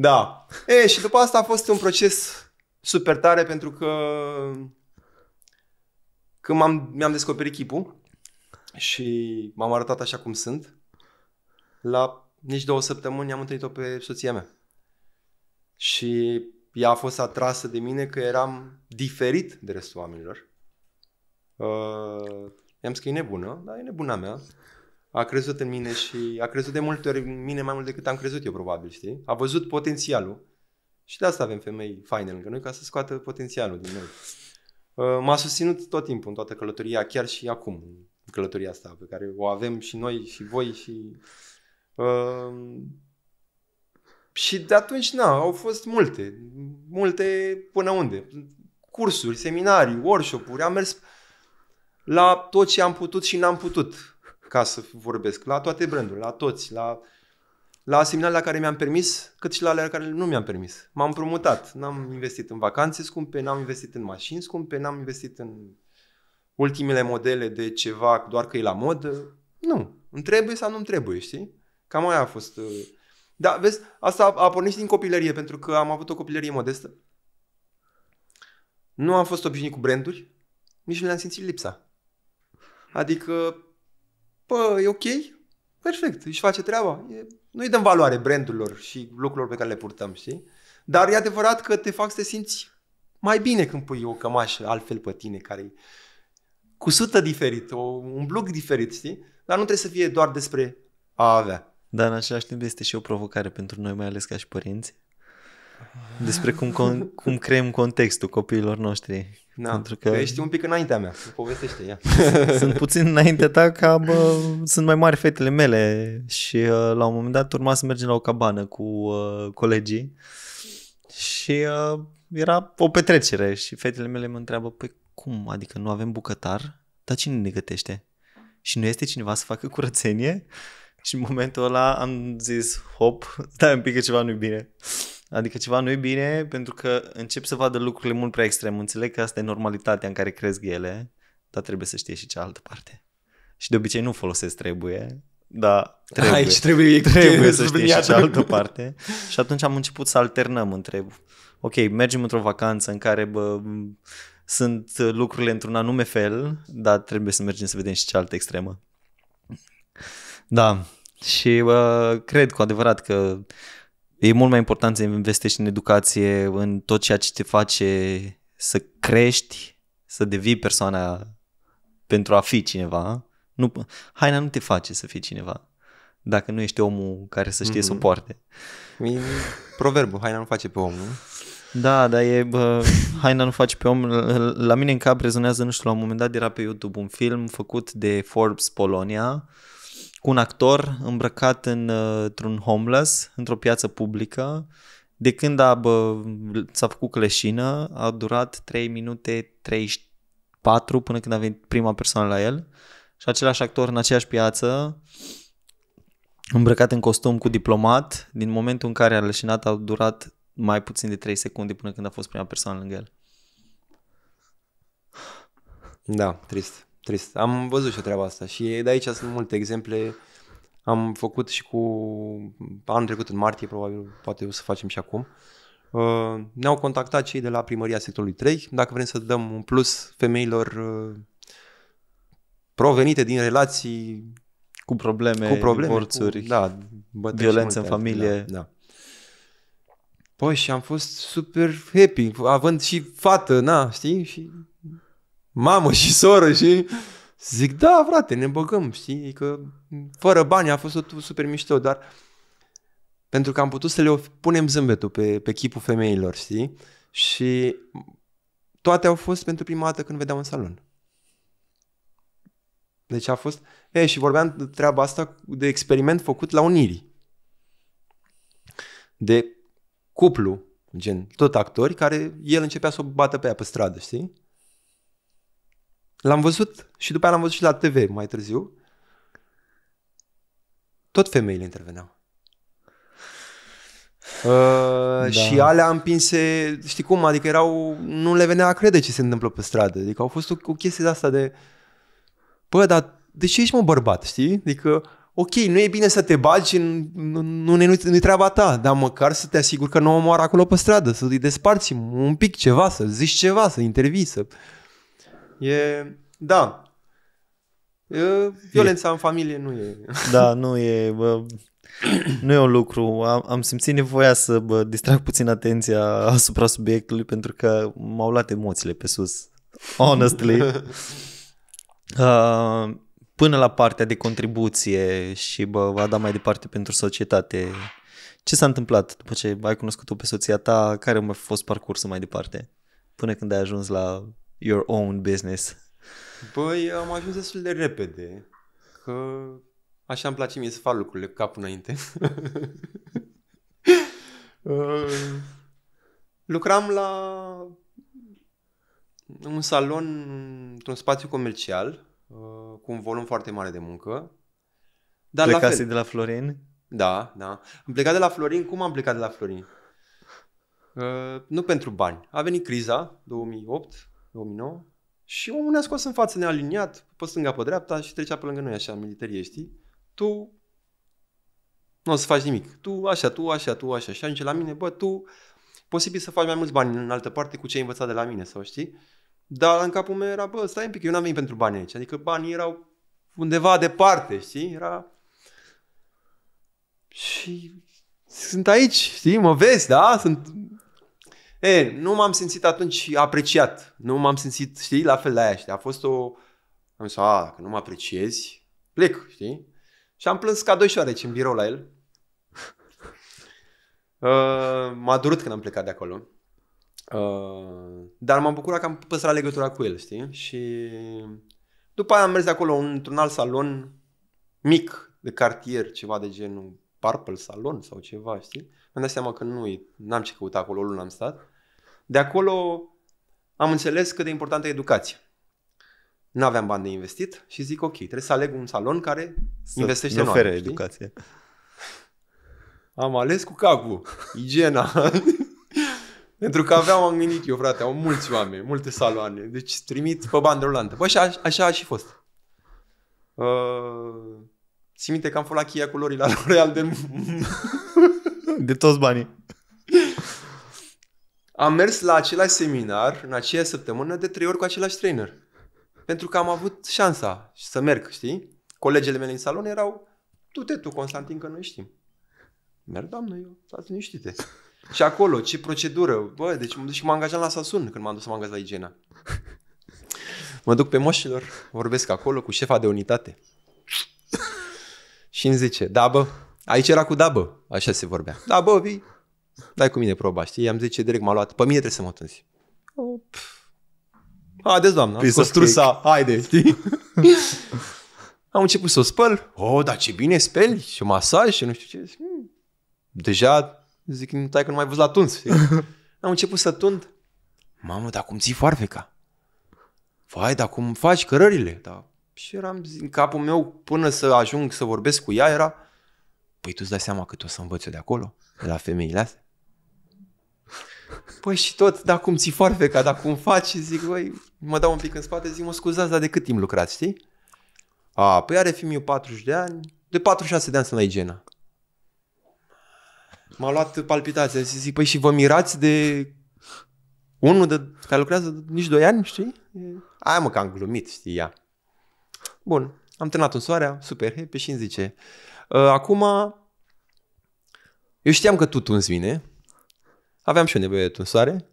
Da. E, și după asta a fost un proces super tare pentru că când m-am, mi-am descoperit chipul și m-am arătat așa cum sunt, la nici două săptămâni am întâlnit-o pe soția mea. Și ea a fost atrasă de mine că eram diferit de restul oamenilor. Uh, i-am zis că e nebună, dar e nebuna mea a crezut în mine și a crezut de multe ori în mine mai mult decât am crezut eu, probabil, știi? A văzut potențialul. Și de asta avem femei faine lângă noi, ca să scoată potențialul din noi. Ă, m-a susținut tot timpul în toată călătoria, chiar și acum, călătoria asta pe care o avem și noi și voi și... Ă, și de atunci, na, au fost multe, multe până unde. Cursuri, seminarii, workshop-uri, am mers la tot ce am putut și n-am putut ca să vorbesc, la toate brandurile, la toți, la, la asemenea la care mi-am permis, cât și la alea care nu mi-am permis. M-am promutat, n-am investit în vacanțe scumpe, n-am investit în mașini scumpe, n-am investit în ultimele modele de ceva doar că e la modă. Nu, îmi trebuie sau nu-mi trebuie, știi? Cam aia a fost. Uh, da, vezi, asta a, a pornit din copilărie, pentru că am avut o copilărie modestă. Nu am fost obișnuit cu branduri, nici nu le-am simțit lipsa. Adică Pă, e ok, perfect, își face treaba. E, nu-i dăm valoare brandurilor și lucrurilor pe care le purtăm, știi? Dar e adevărat că te fac să te simți mai bine când pui o cămașă altfel pe tine, care cu sută diferit, o, un bloc diferit, știi? Dar nu trebuie să fie doar despre a avea. Dar în același timp este și o provocare pentru noi, mai ales ca și părinți, despre cum, con- cum creăm contextul copiilor noștri. Da, pentru că... că ești un pic înaintea mea, povestește ia. sunt puțin înaintea ta, ca bă, sunt mai mari fetele mele și uh, la un moment dat urma să mergem la o cabană cu uh, colegii și uh, era o petrecere și fetele mele mă întreabă, păi cum, adică nu avem bucătar? Dar cine ne gătește? Și nu este cineva să facă curățenie? Și în momentul ăla am zis, hop, stai un pic că ceva nu-i bine. Adică ceva nu e bine pentru că încep să vadă lucrurile mult prea extrem. Înțeleg că asta e normalitatea în care cresc ele, dar trebuie să știe și cealaltă parte. Și de obicei nu folosesc trebuie, dar trebuie. Aici trebuie, trebuie, trebuie să știe și cealaltă parte. Și atunci am început să alternăm între, ok, mergem într-o vacanță în care bă, sunt lucrurile într-un anume fel, dar trebuie să mergem să vedem și cealaltă extremă. Da, și bă, cred cu adevărat că e mult mai important să investești în educație, în tot ceea ce te face să crești, să devii persoana pentru a fi cineva. Nu, haina nu te face să fii cineva dacă nu ești omul care să știe mm-hmm. să o mhm. poarte. E proverbul, haina nu face pe om, nu? Da, dar e, bă, haina nu face pe om. La mine în cap rezonează, nu știu, la un moment dat era pe YouTube un film făcut de Forbes Polonia, uh, cu un actor îmbrăcat în, uh, într-un homeless, într-o piață publică. De când a, bă, s-a făcut cleșină, a durat 3 minute 34 până când a venit prima persoană la el. Și același actor în aceeași piață, îmbrăcat în costum cu diplomat, din momentul în care a leșinat a durat mai puțin de 3 secunde până când a fost prima persoană lângă el. Da, trist trist. Am văzut și treaba asta și de aici sunt multe exemple. Am făcut și cu anul trecut în martie, probabil, poate o să facem și acum. Uh, ne-au contactat cei de la primăria sectorului 3 dacă vrem să dăm un plus femeilor uh, provenite din relații cu probleme, cu probleme divorțuri, cu, da, violență în familie. da, da. Păi și am fost super happy, având și fată, na, știi? Și mamă și soră și... Zic, da, frate, ne băgăm, știi, că fără bani a fost totul super mișto, dar pentru că am putut să le punem zâmbetul pe, pe chipul femeilor, știi? Și toate au fost pentru prima dată când vedeam în salon. Deci a fost... E, și vorbeam de treaba asta de experiment făcut la Unirii. De cuplu, gen, tot actori, care el începea să o bată pe ea pe stradă, știi? L-am văzut și după aia l-am văzut și la TV mai târziu. Tot femeile interveneau. Uh, da. Și alea împinse, știi cum, adică erau, nu le venea a crede ce se întâmplă pe stradă. Adică au fost o, o chestie de asta de, bă, dar de ce ești mă bărbat, știi? Adică, ok, nu e bine să te bagi, nu, nu, nu, nu-i treaba ta, dar măcar să te asiguri că nu omoară acolo pe stradă, să-i desparți un pic ceva, să zici ceva, să intervii, să... Uh, E, da, E Violența e. în familie nu e. Da, nu e. Bă, nu e un lucru. Am, am simțit nevoia să bă, distrag puțin atenția asupra subiectului pentru că m-au luat emoțiile pe sus. Honestly. uh, până la partea de contribuție și bă, va da mai departe pentru societate. Ce s-a întâmplat după ce ai cunoscut-o pe soția ta? Care a mai fost parcursul mai departe? Până când ai ajuns la your own business? Băi, am ajuns destul de repede, că așa îmi place mie să fac lucrurile cu capul înainte. Uh, lucram la un salon într-un spațiu comercial uh, cu un volum foarte mare de muncă. Dar Plecase la fel. de la Florin? Da, da. Am plecat de la Florin. Cum am plecat de la Florin? Uh, nu pentru bani. A venit criza 2008 2009, și omul ne-a scos în față, ne-a aliniat pe stânga, pe dreapta și trecea pe lângă noi așa, militarie, știi? Tu nu o să faci nimic. Tu așa, tu așa, tu așa. Și ajunge la mine, bă, tu posibil să faci mai mulți bani în altă parte cu ce ai învățat de la mine sau știi? Dar în capul meu era, bă, stai un pic, eu n-am venit pentru bani aici. Adică banii erau undeva departe, știi? Era... Și sunt aici, știi? Mă vezi, da? Sunt E, nu m-am simțit atunci apreciat. Nu m-am simțit, știi, la fel la aia, știi? A fost o... Am zis, a, că nu mă apreciezi, plec, știi? Și am plâns ca doi șoareci în birou la el. Uh, m-a durut când am plecat de acolo. Uh, dar m-am bucurat că am păstrat legătura cu el, știi? Și după aia am mers de acolo într-un alt salon mic de cartier, ceva de genul Purple Salon sau ceva, știi? Mi-am dat seama că nu, n-am ce căuta acolo, o lună am stat. De acolo am înțeles cât de importantă e educația. Nu aveam bani de investit și zic ok, trebuie să aleg un salon care să investește în oferă educație. Am ales cu capul, igiena. Pentru că aveam, am gândit eu, frate, au mulți oameni, multe saloane. Deci trimit pe bandă rulantă. Bă, așa, așa a și fost. Uh, țin minte că am fost la cheia culorii la L'Oreal de... de toți banii. Am mers la același seminar în aceeași săptămână de trei ori cu același trainer. Pentru că am avut șansa să merg, știi? Colegele mele în salon erau, tu te tu, Constantin, că noi știm. Merg, doamnă, eu, stați liniștite. Și acolo, ce procedură? Bă, deci mă duc și mă angajam la Sasun când m-am dus să mă angajez la igiena. Mă duc pe moșilor, vorbesc acolo cu șefa de unitate. și îmi zice, da bă, aici era cu da bă, așa se vorbea. Da bă, vii, dai cu mine proba, știi? I-am zis, direct, m-a luat, pe mine trebuie să mă tânzi. Oh, Haideți, doamna, cu strusa, haide, știi? Am început să o spăl. Oh, dar ce bine speli și masaj și nu știu ce. Hmm. Deja zic, nu tai că nu mai văzut la tuns. Am început să tund. Mamă, dar cum ții foarfeca? Vai, dar cum faci cărările? Da. Și eram în capul meu, până să ajung să vorbesc cu ea, era... Păi tu îți dai seama cât o să învăț eu de acolo, de la femeile astea? Păi și tot, da, cum ți foarfeca, da, cum faci? Zic, băi, mă dau un pic în spate, zic, mă scuzați, dar de cât timp lucrați, știi? A, păi are fi eu 40 de ani, de 46 de ani sunt la igienă. M-a luat palpitația, zic, păi și vă mirați de unul de, care lucrează nici 2 ani, știi? Aia mă, că am glumit, știi, ea. Bun, am terminat în soarea, super pe și zice, ă, acum, eu știam că tu tunzi mine, aveam și eu nevoie de tunsoare.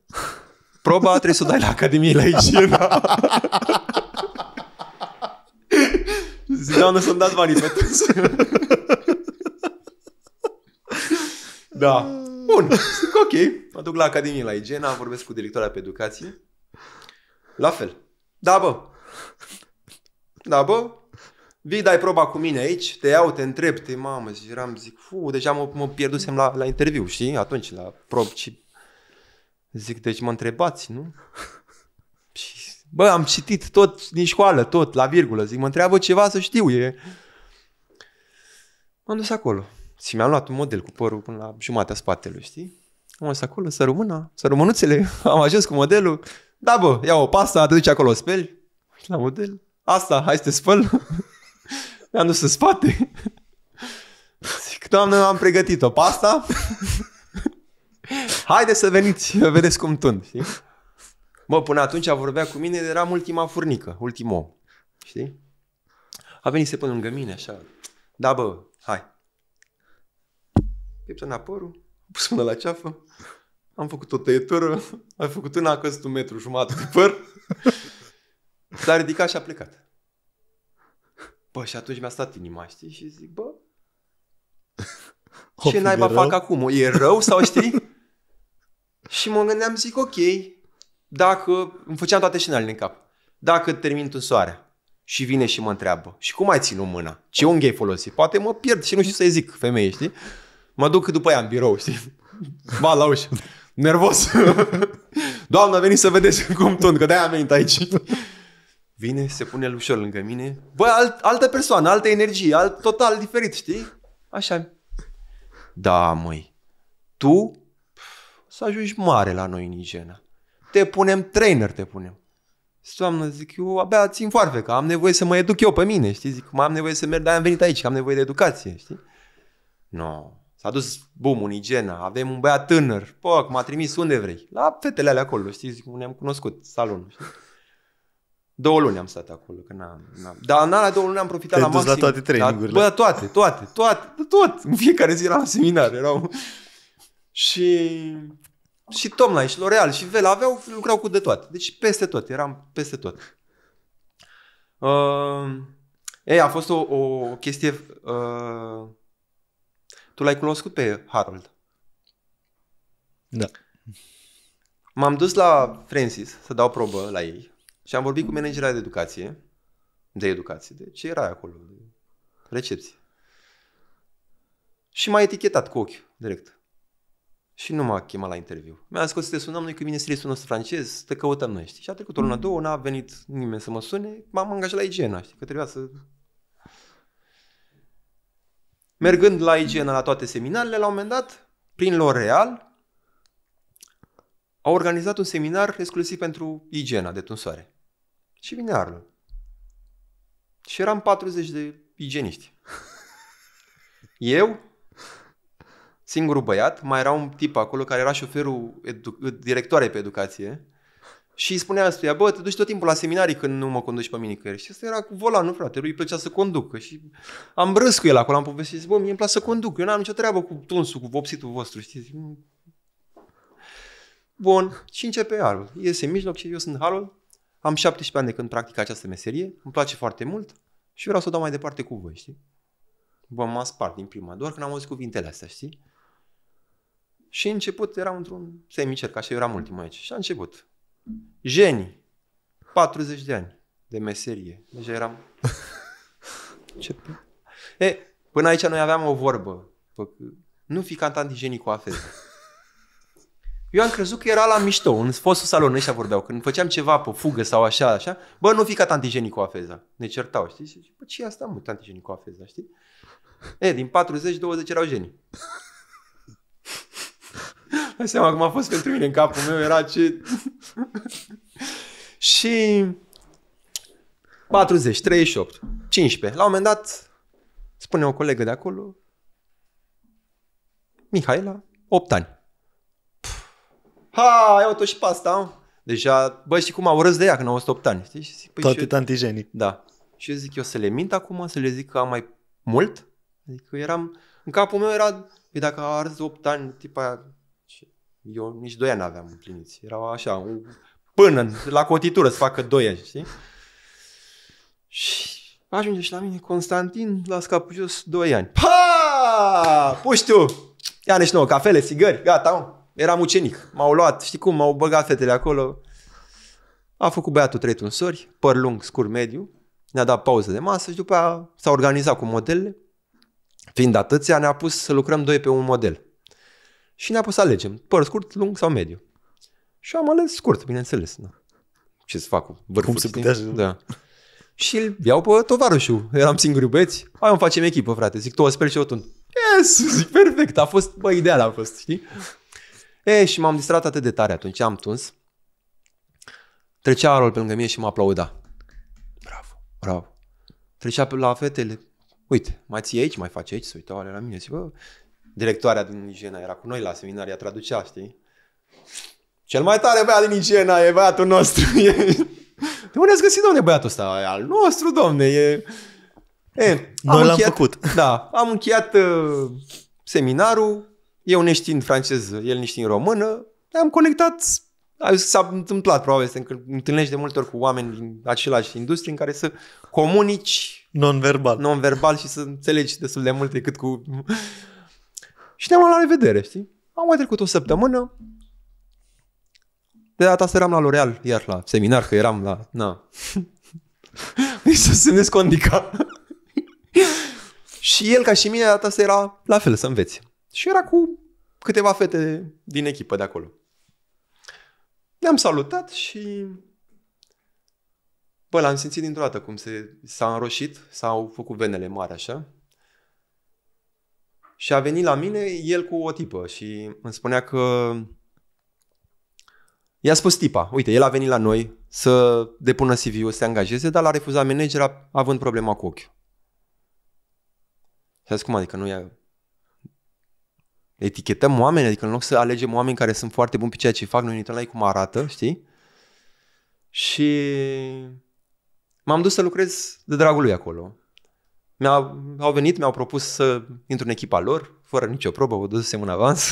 Proba trebuie să o dai la Academie la igienă. Da. Zic, doamnă, să-mi dați banii pe Da. Bun. Zic, ok. Mă duc la Academie la igienă, vorbesc cu directoarea pe educație. La fel. Da, bă. Da, bă. Vii, dai proba cu mine aici, te iau, te întreb, te mamă, zic, eram, zic, fu, deja mă, mă pierdusem la, la interviu, știi? Atunci, la prob, și Zic, deci mă întrebați, nu? bă, am citit tot din școală, tot, la virgulă. Zic, mă întreabă ceva să știu, e... M-am dus acolo. Și mi-am luat un model cu părul până la jumatea spatelui, știi? Am ajuns acolo, să rămână, să rămânuțele, am ajuns cu modelul. Da, bă, ia o pasta, te duci acolo, speli. la model, asta, hai să te spăl. Mi-am dus în spate. Zic, doamnă, am pregătit-o, pasta haide să veniți, vedeți cum tund, știi? Mă, până atunci vorbea cu mine, eram ultima furnică, ultim om, știi? A venit să până lângă mine, așa. Da, bă, hai. în apărul, pus mână la ceafă, am făcut o tăietură, am făcut una, a un metru jumătate de păr, s-a ridicat și a plecat. Bă, și atunci mi-a stat inima, știi? Și zic, bă, ce naiba fac acum? E rău sau știi? Și mă gândeam, zic, ok, dacă îmi făceam toate scenariile în cap. Dacă termin tu soarea și vine și mă întreabă, și cum ai ținut mâna? Ce unghi ai folosit? Poate mă pierd și nu știu să-i zic femeie, știi? Mă duc după ea în birou, știi? Ba, la ușă. Nervos. Doamna, venit să vedeți cum tund, că de-aia am venit aici. Vine, se pune ușor lângă mine. Bă, alt, altă persoană, altă energie, alt, total diferit, știi? Așa. Da, măi. Tu să ajungi mare la noi în igienă. Te punem trainer, te punem. Și doamnă, zic, eu abia țin foarte, că am nevoie să mă educ eu pe mine, știi? Zic, mai am nevoie să merg, dar am venit aici, că am nevoie de educație, știi? Nu. No. S-a dus, bum, în igienă, avem un băiat tânăr, poc, m-a trimis unde vrei. La fetele alea acolo, știi? Zic, ne-am cunoscut, salon, știi? Două luni am stat acolo, că n-am... n-am. Dar în alea două luni am profitat la maxim. la toate trainingurile. Bă, toate, toate, toate, tot. În fiecare zi eram la seminar, erau... și Și tomla și L'Oreal și Vela aveau, lucrau cu de tot, Deci peste tot, eram peste tot. Uh, ei, a fost o, o chestie... Uh, tu l-ai cunoscut pe Harold? Da. M-am dus la Francis să dau probă la ei și am vorbit cu managerul de educație, de educație, de deci ce era acolo, recepție. Și m-a etichetat cu ochi, direct. Și nu m-a chemat la interviu. Mi-a zis că o să te sunăm noi, că vine stilistul nostru francez, te căutăm noi, știi? Și a trecut o lună, mm. două, n-a venit nimeni să mă sune, m-am angajat la igiena, știi? Că trebuia să... Mergând la igiena la toate seminarele, la un moment dat, prin L'Oreal, au organizat un seminar exclusiv pentru igiena de tunsoare. Și vine Arlul. Și eram 40 de igieniști. Eu, singurul băiat, mai era un tip acolo care era șoferul edu- directoare pe educație și îi spunea astuia, bă, te duci tot timpul la seminarii când nu mă conduci pe mine Și ăsta era cu volanul, frate, lui îi plăcea să conducă. Și am râs cu el acolo, am povestit, bă, mie îmi place să conduc, eu n-am nicio treabă cu tunsul, cu vopsitul vostru, știți? Bun, și începe halul. Iese în mijloc și eu sunt halul. Am 17 ani de când practic această meserie, îmi place foarte mult și vreau să o dau mai departe cu voi, știi? Bă, m-a spart din prima, doar când am auzit cuvintele astea, știi? Și început era într-un semicerc, așa eu eram ultimul aici. Și a început. Geni, 40 de ani de meserie. Deja eram... Ce... E, până aici noi aveam o vorbă. Nu fi cantant genii cu afez. Eu am crezut că era la mișto, în fostul salon, ăștia vorbeau, când făceam ceva pe fugă sau așa, așa, bă, nu fi ca antigenii cu afeza. Ne certau, știi? Și zice, bă, ce e asta, mă, antigenii cu afeza, știi? E, din 40, 20 erau genii. Hai seama cum a fost pentru mine în capul meu, era ce... și 40, 38, 15. La un moment dat, spune o colegă de acolo, Mihaela, 8 ani. ha, eu tot și pasta, Deja, bă, și cum au râs de ea când au fost 8 ani, știi? Și zic, păi Toate și eu... Da. Și eu zic, eu să le mint acum, să le zic că am mai mult? Adică eram, în capul meu era, dacă a ars 8 ani, tipa aia, eu nici doi ani aveam împliniți. Erau așa, până la cotitură să facă doi ani, știi? Și ajunge și la mine Constantin, la scapul jos, doi ani. Pa! Puștiu! Ia și nouă cafele, sigări, gata, mă. Eram ucenic. M-au luat, știi cum, m-au băgat fetele acolo. A făcut băiatul trei tunsori, păr lung, scurt, mediu. Ne-a dat pauză de masă și după aia s-a organizat cu modele. Fiind atâția, ne-a pus să lucrăm doi pe un model și ne-a pus să alegem, păr scurt, lung sau mediu. Și am ales scurt, bineînțeles. Da. Ce să fac cu vârful? Cum se putea să... Da. și îl iau pe tovarășul. Eram singuri iubeți. Hai, îmi facem echipă, frate. Zic, tu o speri și eu tun. Yes! Zic, perfect. A fost, bă, ideal a fost, știi? E, și m-am distrat atât de tare atunci. Am tuns. Trecea rol pe lângă mine și mă aplauda. Bravo, bravo. Trecea pe la fetele. Uite, mai ții aici, mai faci aici, să uitau alea la mine. Zic, bă, directoarea din Igena era cu noi la seminar, ea traducea, știi? Cel mai tare băiat din Igena e băiatul nostru. E... De unde ați găsit, domne, băiatul ăsta? E al nostru, domne, e... e noi l-am încheiat, făcut. Da, am încheiat uh, seminarul, eu neștiind franceză, el neștiind română, am conectat S-a întâmplat, probabil, să întâlnești de multe ori cu oameni din același industrie în care să comunici non-verbal, non-verbal și să înțelegi destul de multe cât cu și ne-am luat la revedere, știi? Am mai trecut o săptămână. De data asta eram la L'Oreal, iar la seminar, că eram la... Na. Deci să semnesc condica. și el, ca și mine, de data asta era la fel, să înveți. Și era cu câteva fete din echipă de acolo. Ne-am salutat și... Bă, l-am simțit dintr-o dată cum se, s-a înroșit, s-au făcut venele mari așa. Și a venit la mine el cu o tipă și îmi spunea că i-a spus tipa, uite, el a venit la noi să depună CV-ul, să se angajeze, dar l-a refuzat managera având problema cu ochiul. Și a zis, cum adică nu ia... Etichetăm oameni, adică în loc să alegem oameni care sunt foarte buni pe ceea ce fac, noi ne uităm la ei cum arată, știi? Și m-am dus să lucrez de dragul lui acolo mi-a, au venit, mi-au propus să intru în echipa lor, fără nicio probă, o dusem în avans.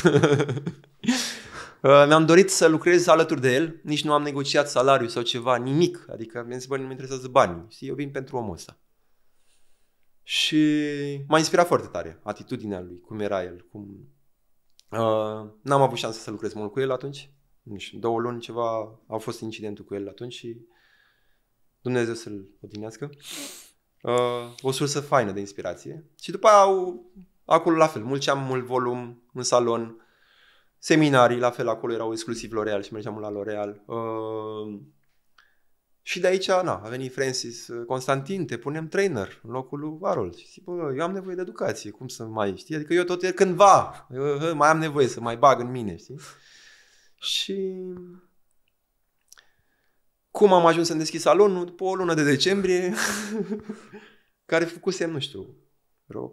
Uh, mi-am dorit să lucrez alături de el, nici nu am negociat salariu sau ceva, nimic. Adică mi-am zis, bă, nu mă interesează banii, eu vin pentru omul ăsta. Și m-a inspirat foarte tare atitudinea lui, cum era el, cum... Uh, n-am avut șansa să lucrez mult cu el atunci, nici două luni ceva, a fost incidentul cu el atunci și Dumnezeu să-l odinească. Uh, uh, o sursă faină de inspirație. Și după aia au, acolo la fel, mulți am mult volum în salon, seminarii la fel, acolo erau exclusiv L'Oreal și mergeam la L'Oreal. Uh, și de aici, na, a venit Francis uh, Constantin, te punem trainer în locul lui Harold. Și zic, bă, eu am nevoie de educație, cum să mai știi? Adică eu tot e cândva eu, uh, uh, mai am nevoie să mai bag în mine, știi? Și cum am ajuns să-mi deschid salonul? După o lună de decembrie, care făcusem, nu știu, vreo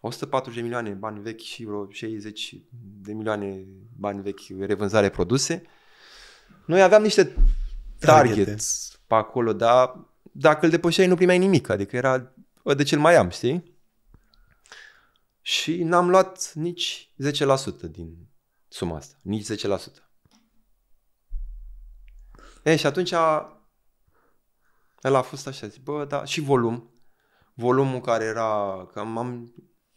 140 de milioane bani vechi și vreo 60 de milioane bani vechi revânzare produse. Noi aveam niște targets pe acolo, dar dacă îl depășeai nu primeai nimic, adică era de cel mai am, știi? Și n-am luat nici 10% din suma asta, nici 10%. E, și atunci a, el a fost așa, zic, bă, da, și volum. Volumul care era, că m-am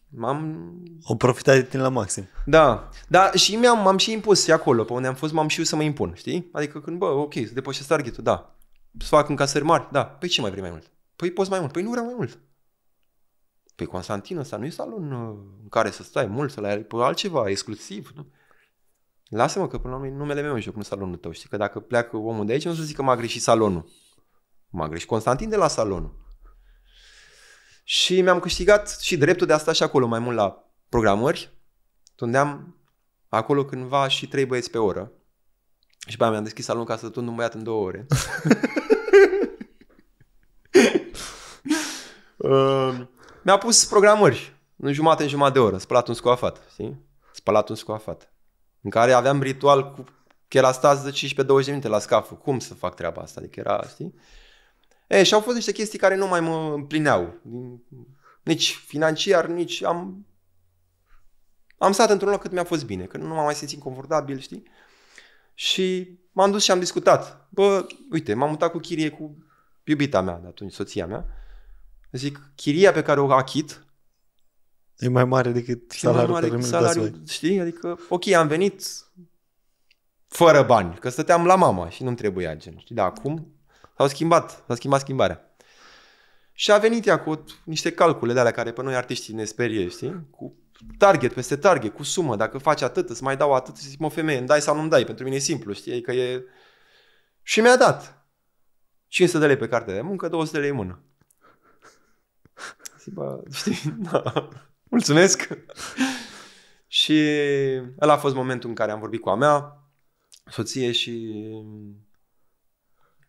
M-am... O profitat de tine la maxim. Da, da și mi-am, m-am și impus și acolo, pe unde am fost, m-am și eu să mă impun, știi? Adică când, bă, ok, să depășesc targetul, da. Să fac încasări mari, da. Păi ce mai vrei mai mult? Păi poți mai mult. Păi nu vreau mai mult. Păi Constantin ăsta nu e salon uh, în care să stai mult, să-l ai pe altceva exclusiv, nu? Lasă-mă că până la urmă numele meu în joc, nu salonul tău. Știi că dacă pleacă omul de aici, nu o să zic că m-a greșit salonul. M-a greșit Constantin de la salonul. Și mi-am câștigat și dreptul de asta și acolo, mai mult la programări. Tundeam acolo cândva și trei băieți pe oră. Și bă, mi-am deschis salonul ca să tund un băiat în două ore. uh, mi-a pus programări în jumate, în jumătate de oră. Spălat un scoafat, știi? Spălat un scoafat în care aveam ritual cu cherastaz de 15-20 minute la scafă. Cum să fac treaba asta? Adică era, știi? E, și au fost niște chestii care nu mai mă împlineau. Nici financiar, nici am... Am stat într-un loc cât mi-a fost bine, că nu m-am mai simțit confortabil, știi? Și m-am dus și am discutat. Bă, uite, m-am mutat cu chirie cu iubita mea de atunci, soția mea. Zic, chiria pe care o achit, E mai mare decât e salariul mai mare decât salariul, știi? Adică, ok, am venit fără bani, că stăteam la mama și nu-mi trebuia gen, știi? Dar acum s-au schimbat, s-a schimbat schimbarea. Și a venit ea cu niște calcule de alea care pe noi artiștii ne sperie, știi? Cu target peste target, cu sumă, dacă faci atât, îți mai dau atât, și zic, mă, femeie, îmi dai sau nu-mi dai, pentru mine e simplu, știi? Că adică e... Și mi-a dat. 500 de lei pe carte de muncă, 200 de lei în mână. Zic, bă, știi, da mulțumesc. și ăla a fost momentul în care am vorbit cu a mea, soție și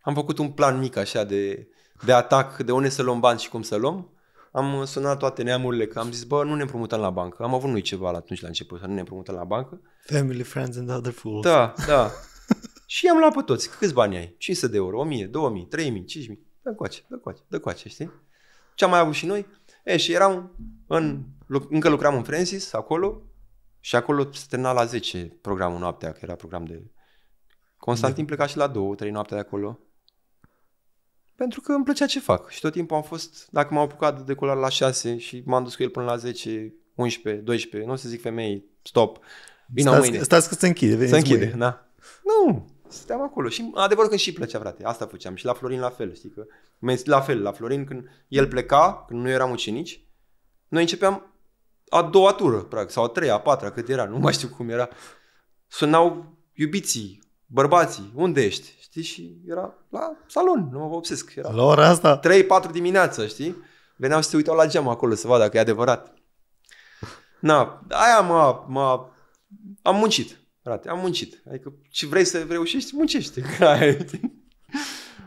am făcut un plan mic așa de, de atac, de unde să luăm bani și cum să luăm. Am sunat toate neamurile că am zis, bă, nu ne împrumutăm la bancă. Am avut noi ceva la atunci la început, să nu ne împrumutăm la bancă. Family, friends and other fools. Da, da. și i-am luat pe toți. Câți bani ai? 500 de euro, 1000, 2000, 3000, 5000. Dă coace, dă coace, dă coace, știi? Ce am mai avut și noi? E, și eram în, încă lucram în Francis, acolo, și acolo se termina la 10 programul noaptea, că era program de... Constantin de... pleca și la 2, 3 noaptea de acolo. Pentru că îmi plăcea ce fac. Și tot timpul am fost, dacă m-am apucat de colar la 6 și m-am dus cu el până la 10, 11, 12, nu o să zic femei, stop, vină mâine. Stați că se închide, veniți Se închide, mâine. da. Nu, stăteam acolo și adevărul că și plăcea, frate, asta făceam și la Florin la fel, știi că, la fel, la Florin când el pleca, când nu eram ucenici, noi începeam a doua tură, practic, sau a treia, a patra, cât era, nu mai știu cum era, sunau iubiții, bărbații, unde ești? Știi? Și era la salon, nu mă obsesc. Era la ora asta? 3-4 dimineața, știi? Veneau să se uitau la geam acolo să vadă dacă e adevărat. Na, aia m-a, m-a... Am muncit. Frate, am muncit. Adică ce vrei să reușești, muncește.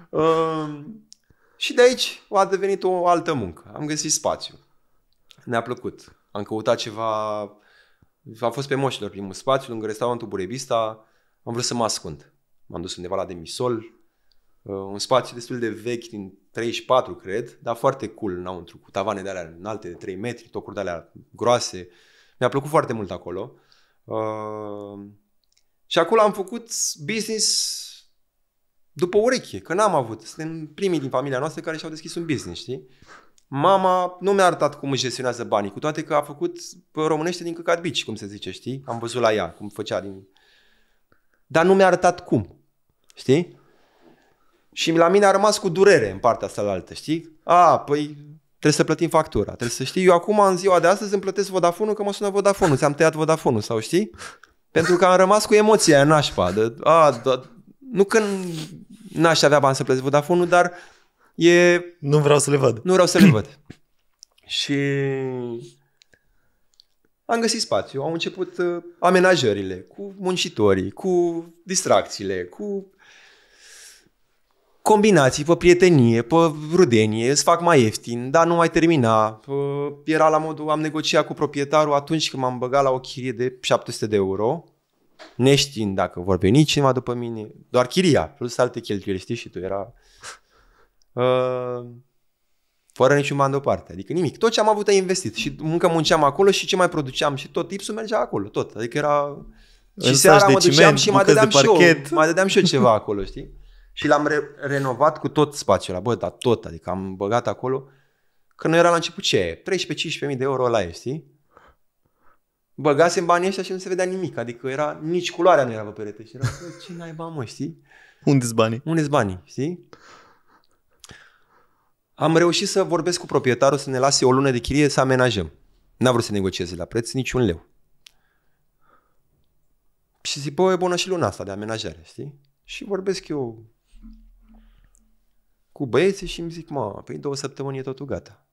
uh, și de aici a devenit o altă muncă. Am găsit spațiu. Ne-a plăcut. Am căutat ceva... A fost pe moșilor primul spațiu, lângă restaurantul Burebista. Am vrut să mă ascund. M-am dus undeva la Demisol, Uh, un spațiu destul de vechi din 34, cred, dar foarte cool înăuntru, cu tavane de alea înalte de 3 metri, tocuri de alea groase. Mi-a plăcut foarte mult acolo. Uh, și acolo am făcut business după ureche, că n-am avut. Suntem primii din familia noastră care și-au deschis un business, știi? Mama nu mi-a arătat cum își gestionează banii, cu toate că a făcut pe românește din căcat bici, cum se zice, știi? Am văzut la ea, cum făcea din... Dar nu mi-a arătat cum, știi? Și la mine a rămas cu durere în partea asta la altă, știi? A, păi trebuie să plătim factura, trebuie să știi. Eu acum, în ziua de astăzi, îmi plătesc Vodafone-ul că mă sună Vodafone-ul, ți-am tăiat Vodafone-ul sau știi? Pentru că am rămas cu emoția aia nașpa. De, a, da, nu că n-aș avea bani să plătesc Vodafone, dar e... Nu vreau să le văd. Nu vreau să le văd. și am găsit spațiu, au început uh, amenajările cu muncitorii, cu distracțiile, cu combinații pe prietenie, pe rudenie, îți fac mai ieftin, dar nu mai termina. Era la modul, am negociat cu proprietarul atunci când m-am băgat la o chirie de 700 de euro, neștiind dacă vor veni cineva după mine, doar chiria, plus alte cheltuieli, știi și tu, era... Uh, fără niciun bani deoparte, adică nimic. Tot ce am avut a investit și încă munceam acolo și ce mai produceam și tot tipsul mergea acolo, tot. Adică era... Și seara mă duceam și mai dădeam, și eu, mai dădeam și eu ceva acolo, știi? Și l-am re- renovat cu tot spațiul ăla, bă, dar tot, adică am băgat acolo. Că nu era la început ce 13-15.000 de euro la știi? Băgasem banii ăștia și nu se vedea nimic, adică era, nici culoarea nu era pe perete și era, bă, ce bani, mă, știi? Unde-s banii? Unde-s banii, știi? Am reușit să vorbesc cu proprietarul să ne lase o lună de chirie să amenajăm. N-a vrut să negocieze la preț niciun leu. Și zic, bă, e bună și luna asta de amenajare, știi? Și vorbesc eu cu băieții și îmi zic, mă, păi două săptămâni e totul gata.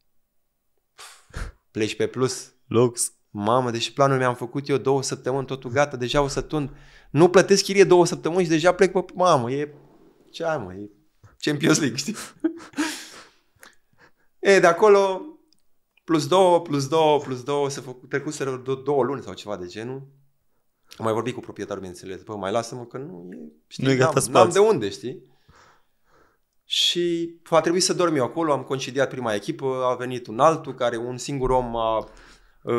Pleci pe plus. Lux. Mamă, deși planul mi-am făcut eu două săptămâni, totul gata, deja o să tund. Nu plătesc chirie două săptămâni și deja plec pe... Mamă, e... Ce ai, mă, e Champions League, știi? e, de acolo, plus două, plus două, plus două, se făcut, trecuseră două luni sau ceva de genul. Am mai vorbit cu proprietarul, bineînțeles, bă, mai lasă-mă că nu e... Știi, nu e gata n-am, n-am de unde, știi? și a trebuit să dorm eu acolo, am concediat prima echipă, a venit un altul care un singur om a uh,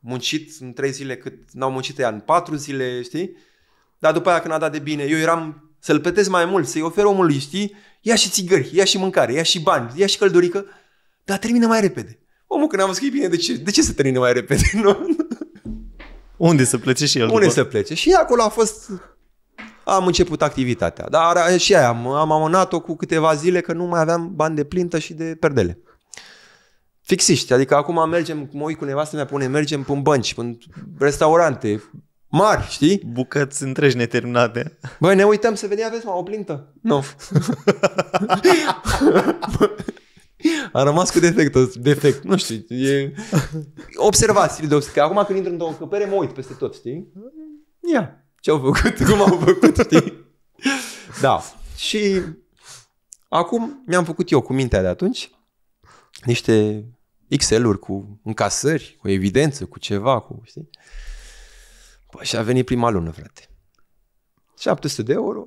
muncit în trei zile cât n-au muncit ea în patru zile, știi? Dar după aia când a dat de bine, eu eram să-l plătesc mai mult, să-i ofer omului, știi? Ia și țigări, ia și mâncare, ia și bani, ia și căldurică, dar termină mai repede. Omul când am văzut că e bine, de ce, de ce să termină mai repede? Nu? Unde să plece și el? Unde după? să plece? Și acolo a fost am început activitatea. Dar și aia, am, am amânat-o cu câteva zile că nu mai aveam bani de plintă și de perdele. Fixiști, adică acum mergem, mă uit cu nevastă mi-a pune, mergem în bănci, în restaurante, mari, știi? Bucăți întregi neterminate. Băi, ne uităm să vedem, aveți o plintă? Nu. A rămas cu defect, defect, nu știu, e... Observați, că acum când intru într-o încăpere, mă uit peste tot, știi? Ia. Yeah ce-au făcut, cum au făcut, știi? Da. Și acum mi-am făcut eu cu mintea de atunci niște Excel-uri cu încasări, cu evidență, cu ceva, cu, știi? Bă, păi și a venit prima lună, frate. 700 de euro,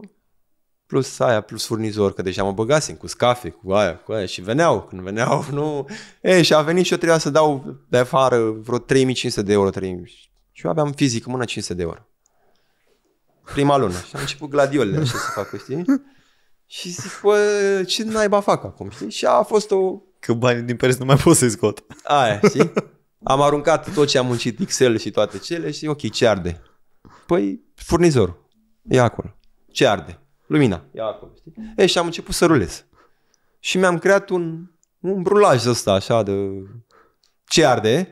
plus aia, plus furnizor, că deja mă băgasem cu scafe, cu aia, cu aia și veneau, când veneau, nu... E, și a venit și eu trebuia să dau de afară vreo 3500 de euro, 3000. Și eu aveam fizic în mână 500 de euro prima lună. Și am început gladiolele așa să fac știi? Și zic, bă, ce naiba fac acum, știi? Și a fost o... Că banii din pereți nu mai pot să-i scot. Aia, știi? Am aruncat tot ce am muncit, Excel și toate cele și ok, ce arde? Păi, furnizorul. E acolo. Ce arde? Lumina. E acolo, știi? E, și am început să rulez. Și mi-am creat un, un brulaj ăsta, așa, de ce arde,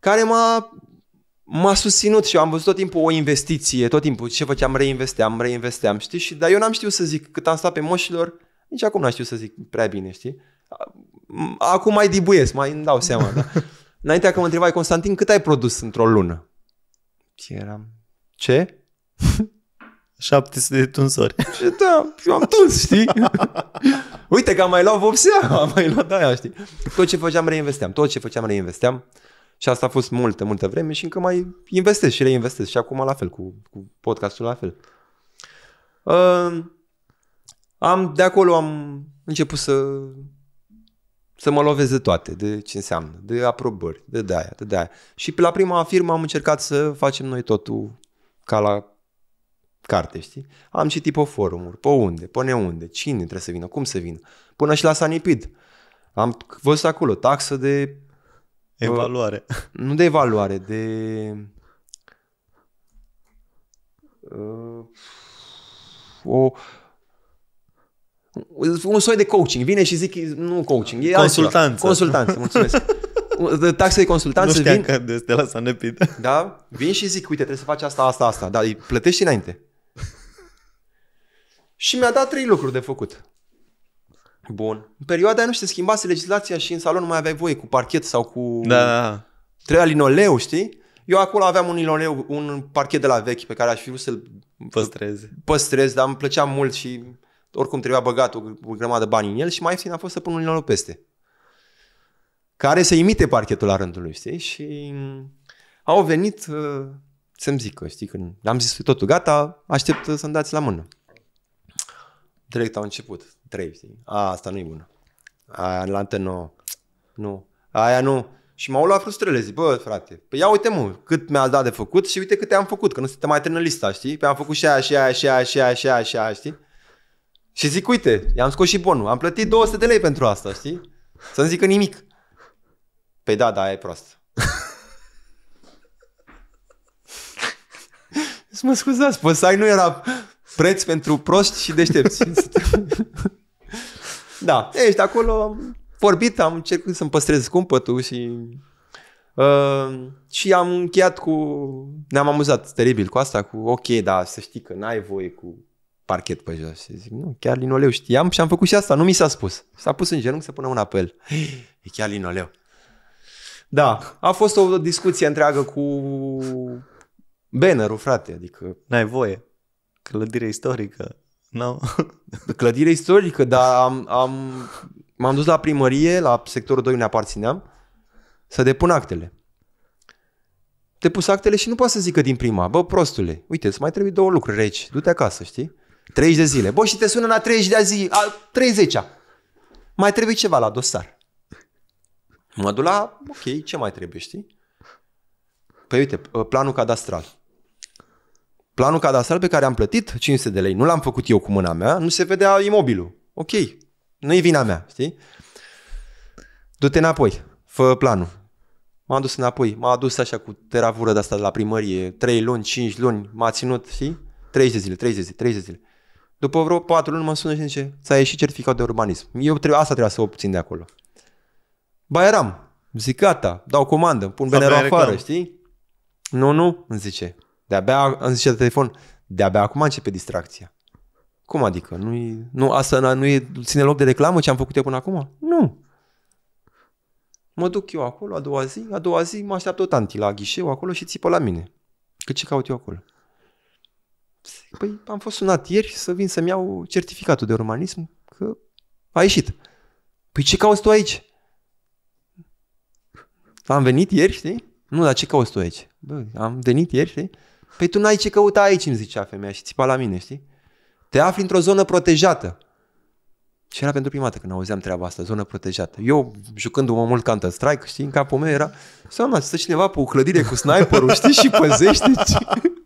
care m-a m-a susținut și eu am văzut tot timpul o investiție, tot timpul ce făceam, reinvesteam, reinvesteam, știi? Și, dar eu n-am știut să zic cât am stat pe moșilor, nici acum n-am știut să zic prea bine, știi? Acum mai dibuiesc, mai îmi dau seama, da. Înaintea că mă întrebai, Constantin, cât ai produs într-o lună? Ce eram? Ce? 700 de tunsori. Și da, eu am tuns, știi? Uite că am mai luat vopsea, am mai luat aia, știi? Tot ce făceam reinvesteam, tot ce făceam reinvesteam. Și asta a fost multe, multe vreme și încă mai investesc și reinvestesc și acum la fel, cu, cu podcastul la fel. Uh, am, de acolo am început să, să mă lovez de toate, de ce înseamnă, de aprobări, de de-aia, de de-aia. Și pe la prima firmă am încercat să facem noi totul ca la carte, știi? Am citit pe forumuri, pe unde, pe neunde, cine trebuie să vină, cum să vină, până și la Sanipid. Am văzut acolo taxă de Evaluare. Nu de evaluare, de... Uh, o, un soi de coaching. Vine și zic, nu coaching, e Consultanță. Consultanță, mulțumesc. Taxe de consultanță. Nu vin, că de, de la s-a Da? Vin și zic, uite, trebuie să faci asta, asta, asta. Dar îi plătești înainte. și mi-a dat trei lucruri de făcut. Bun. În perioada aia nu știu, schimbase legislația și în salon nu mai aveai voie cu parchet sau cu... Da, da, linoleu, da. știi? Eu acolo aveam un linoleu, un parchet de la vechi pe care aș fi vrut să-l păstrez. păstrez, dar îmi plăcea mult și oricum trebuia băgat o, grămadă de bani în el și mai ieftin a fost să pun un linoleu peste. Care să imite parchetul la rândul lui, știi? Și au venit uh, să-mi zică, știi, când am zis totul, gata, aștept să-mi dați la mână direct au început. Trei, știi? A, asta nu-i bună. Aia la antenă, nu. Aia nu. Și m-au luat frustrele, zic, bă, frate, păi ia uite mă, cât mi-a dat de făcut și uite câte am făcut, că nu suntem mai termină lista, știi? Păi am făcut și aia, și aia, și aia, și aia, și aia, și aia, știi? Și zic, uite, i-am scos și bonul, am plătit 200 de lei pentru asta, știi? să nu zică nimic. Păi da, da, e prost. mă scuzați, păi site nu era Preț pentru proști și deștepți. da, ești acolo, am vorbit, am încercat să-mi păstrez cumpătul și... Uh, și am încheiat cu... Ne-am amuzat teribil cu asta, cu ok, da, să știi că n-ai voie cu parchet pe jos. Și zic, nu, chiar linoleu știam și am făcut și asta, nu mi s-a spus. S-a pus în genunchi să pună un apel. E chiar linoleu. Da, a fost o discuție întreagă cu bannerul, frate, adică... N-ai voie. Clădire istorică. No. Clădire istorică, dar am, am, m-am dus la primărie, la sectorul 2 unde aparțineam, să depun actele. Depus actele și nu poate să zică din prima, bă, prostule, uite, îți mai trebuie două lucruri reci, du-te acasă, știi? 30 de zile. Bă, și te sună la 30 de zi, a 30-a. Mai trebuie ceva la dosar. Mă duc la, ok, ce mai trebuie, știi? Păi uite, planul cadastral planul cadastral pe care am plătit 500 de lei, nu l-am făcut eu cu mâna mea, nu se vedea imobilul. Ok, nu-i vina mea, știi? Du-te înapoi, fă planul. M-am dus înapoi, m-a adus așa cu teravură de asta de la primărie, 3 luni, 5 luni, m-a ținut, știi? 30 de zile, 30 de zile, 30 de zile. După vreo 4 luni mă sună și zice, ți-a ieșit certificat de urbanism. Eu trebuie, asta trebuia să obțin de acolo. Ba eram, zic gata, dau comandă, pun benerul afară, reclam. știi? Nu, nu, îmi zice, de-abia, am zis de telefon, de-abia acum începe distracția. Cum adică? Nu, i nu asta nu e, ține loc de reclamă ce am făcut eu până acum? Nu. Mă duc eu acolo a doua zi, a doua zi mă așteaptă o tanti la ghișeu acolo și țipă la mine. Că ce caut eu acolo? Păi am fost sunat ieri să vin să-mi iau certificatul de urbanism că a ieșit. Păi ce cauți tu aici? Am venit ieri, știi? Nu, dar ce cauți tu aici? Bă, am venit ieri, știi? Păi tu n-ai ce căuta aici, îmi zicea femeia și țipa la mine, știi? Te afli într-o zonă protejată. Și era pentru prima dată când auzeam treaba asta, zonă protejată. Eu, jucându-mă mult Counter Strike, știi, în capul meu era, seama, stă cineva pe o clădire cu sniperul, știi, și păzește. Ce,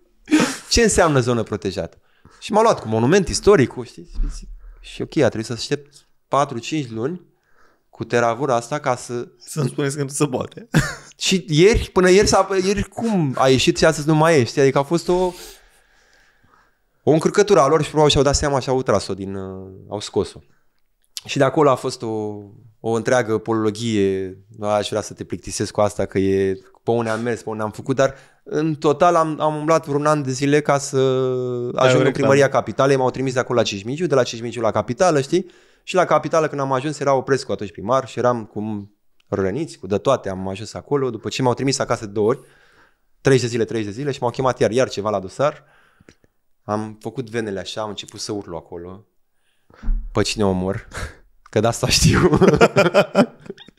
ce înseamnă zonă protejată? Și m-a luat cu monument istoric, știi? Și ok, a trebuit să aștept 4-5 luni cu teravura asta ca să... Să-mi spuneți că nu se poate. și ieri, până ieri, s-a, ieri cum a ieșit și astăzi nu mai ești? Adică a fost o... O încurcătură a lor și probabil și-au dat seama și au tras-o din... Uh, au scos-o. Și de acolo a fost o, o întreagă polologie. Aș vrea să te plictisesc cu asta că e pe unde am mers, pe unde am făcut, dar în total am, am umblat vreun an de zile ca să ajung în primăria capitalei, m-au trimis de acolo la Cismigiu, de la Cismigiu la capitală, știi? Și la capitală când am ajuns era opresc cu atunci primar și eram cum răniți, cu de toate, am ajuns acolo, după ce m-au trimis acasă de două ori, 30 de zile, 30 de zile și m-au chemat iar, iar ceva la dosar. Am făcut venele așa, am început să urlu acolo. Pe cine omor? Că de asta știu.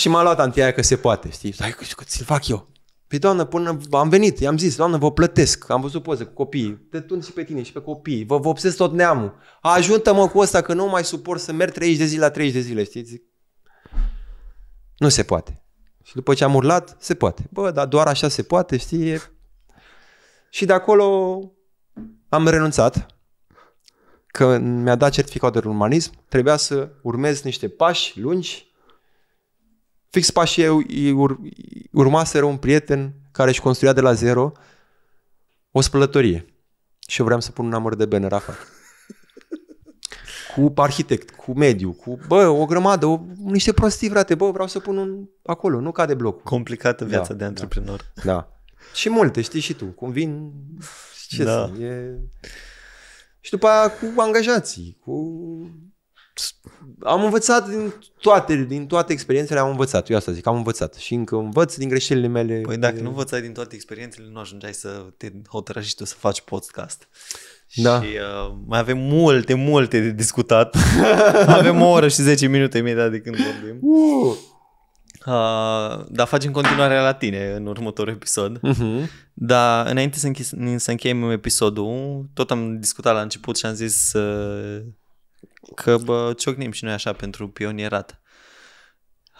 Și m-a luat antia că se poate, știi? Hai că ți-l fac eu. Păi doamnă, până am venit, i-am zis, doamnă, vă plătesc, am văzut poze cu copiii, te tun și pe tine și pe copii, vă vopsesc tot neamul. Ajută-mă cu ăsta că nu mai suport să merg 30 de zile la 30 de zile, știi? Zic, nu se poate. Și după ce am urlat, se poate. Bă, dar doar așa se poate, știi? Și de acolo am renunțat că mi-a dat certificatul de urbanism, trebuia să urmez niște pași lungi Fix pașii eu ur, să un prieten care își construia de la zero o spălătorie. Și eu vreau să pun un amăr de banner afară. Cu arhitect, cu mediu, cu, bă, o grămadă, o, niște prostii, frate, bă, vreau să pun un acolo, nu cade bloc. Complicată viața da, de da. antreprenor. Da, da. Și multe, știi și tu, cum vin, ce da. să, e... Și după aia cu angajații, cu am învățat din toate, din toate experiențele, am învățat. Eu asta zic, am învățat și încă învăț din greșelile mele. Păi dacă nu învățai din toate experiențele, nu ajungeai să te hotărăști tu să faci podcast. Da. Și uh, mai avem multe, multe de discutat. avem o oră și 10 minute imediat de când vorbim. Uh. Uh, dar facem continuare la tine în următorul episod. Uh-huh. Dar înainte să, închis, să încheiem episodul, tot am discutat la început și am zis uh, Că bă, ciocnim și noi așa pentru pionierat.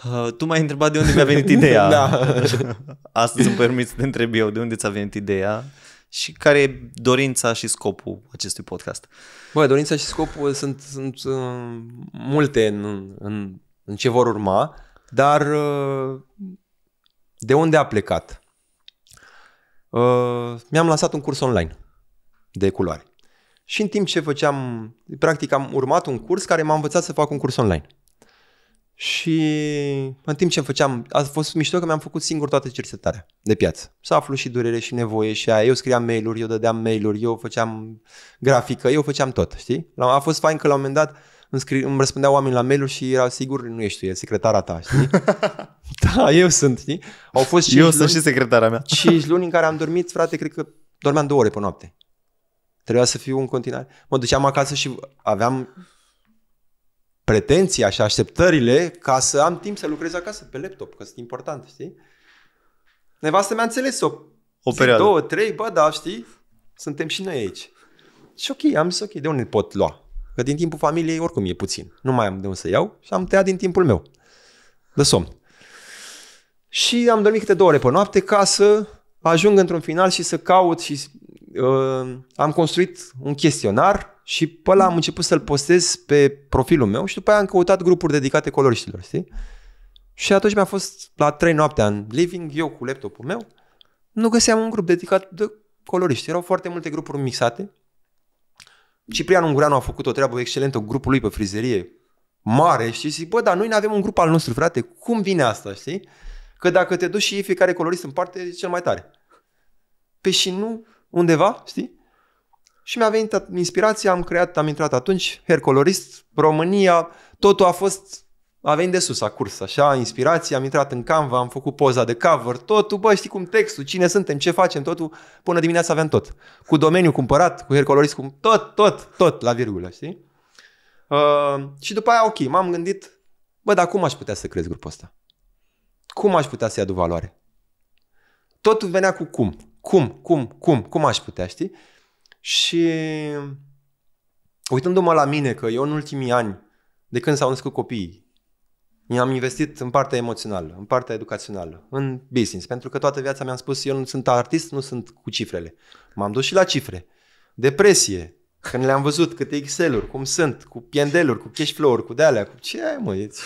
Uh, tu m-ai întrebat de unde mi-a venit ideea. da. Astăzi îmi permit să te întreb eu de unde ți-a venit ideea și care e dorința și scopul acestui podcast. Bă, dorința și scopul sunt, sunt uh, multe în, în, în ce vor urma, dar uh, de unde a plecat? Uh, mi-am lansat un curs online de culoare. Și în timp ce făceam, practic am urmat un curs care m-a învățat să fac un curs online. Și în timp ce făceam, a fost mișto că mi-am făcut singur toată cercetarea de piață. Să aflu și durere și nevoie și aia. Eu scriam mail-uri, eu dădeam mail-uri, eu făceam grafică, eu făceam tot, știi? A fost fain că la un moment dat îmi, scri- îmi răspundeau oameni la mail-uri și erau sigur, nu ești tu, e secretara ta, știi? da, eu sunt, știi? Au fost 5 Eu luni, sunt și secretara mea. 5 luni în care am dormit, frate, cred că dormeam două ore pe noapte. Trebuia să fiu în continuare. Mă duceam acasă și aveam pretenția și așteptările ca să am timp să lucrez acasă pe laptop, că sunt important, știi? Nevastă mi-a înțeles o, o perioadă. două, trei, bă, da, știi? Suntem și noi aici. Și ok, am zis ok, de unde pot lua? Că din timpul familiei oricum e puțin. Nu mai am de unde să iau și am tăiat din timpul meu de somn. Și am dormit câte două ore pe noapte ca să ajung într-un final și să caut și uh, am construit un chestionar și pe ăla am început să-l postez pe profilul meu și după aia am căutat grupuri dedicate coloriștilor, știi? Și atunci mi-a fost la trei noaptea în living, eu cu laptopul meu, nu găseam un grup dedicat de coloriști. Erau foarte multe grupuri mixate. Ciprian Ungureanu a făcut o treabă excelentă Grupul lui pe frizerie mare și zic, bă, dar noi nu avem un grup al nostru, frate, cum vine asta, știi? Că dacă te duci și iei fiecare colorist în parte, e cel mai tare. Pe păi și nu undeva, știi? Și mi-a venit inspirația, am creat, am intrat atunci, Hercolorist, România, totul a fost, a venit de sus, a curs, așa, inspirația, am intrat în Canva, am făcut poza de cover, totul, bă, știi cum textul, cine suntem, ce facem, totul, până dimineața aveam tot. Cu domeniu cumpărat, cu Hercolorist, cu tot, tot, tot, la virgulă, știi? Uh, și după aia, ok, m-am gândit, bă, dar cum aș putea să crezi grupul ăsta? Cum aș putea să-i aduc valoare? Totul venea cu cum cum, cum, cum, cum aș putea, știi? Și uitându-mă la mine că eu în ultimii ani, de când s-au născut copiii, am investit în partea emoțională, în partea educațională, în business, pentru că toată viața mi-am spus eu nu sunt artist, nu sunt cu cifrele. M-am dus și la cifre. Depresie, când le-am văzut câte Excel-uri, cum sunt, cu piendeluri, cu cash flow-uri, cu de-alea, cu ce ai mă, eți...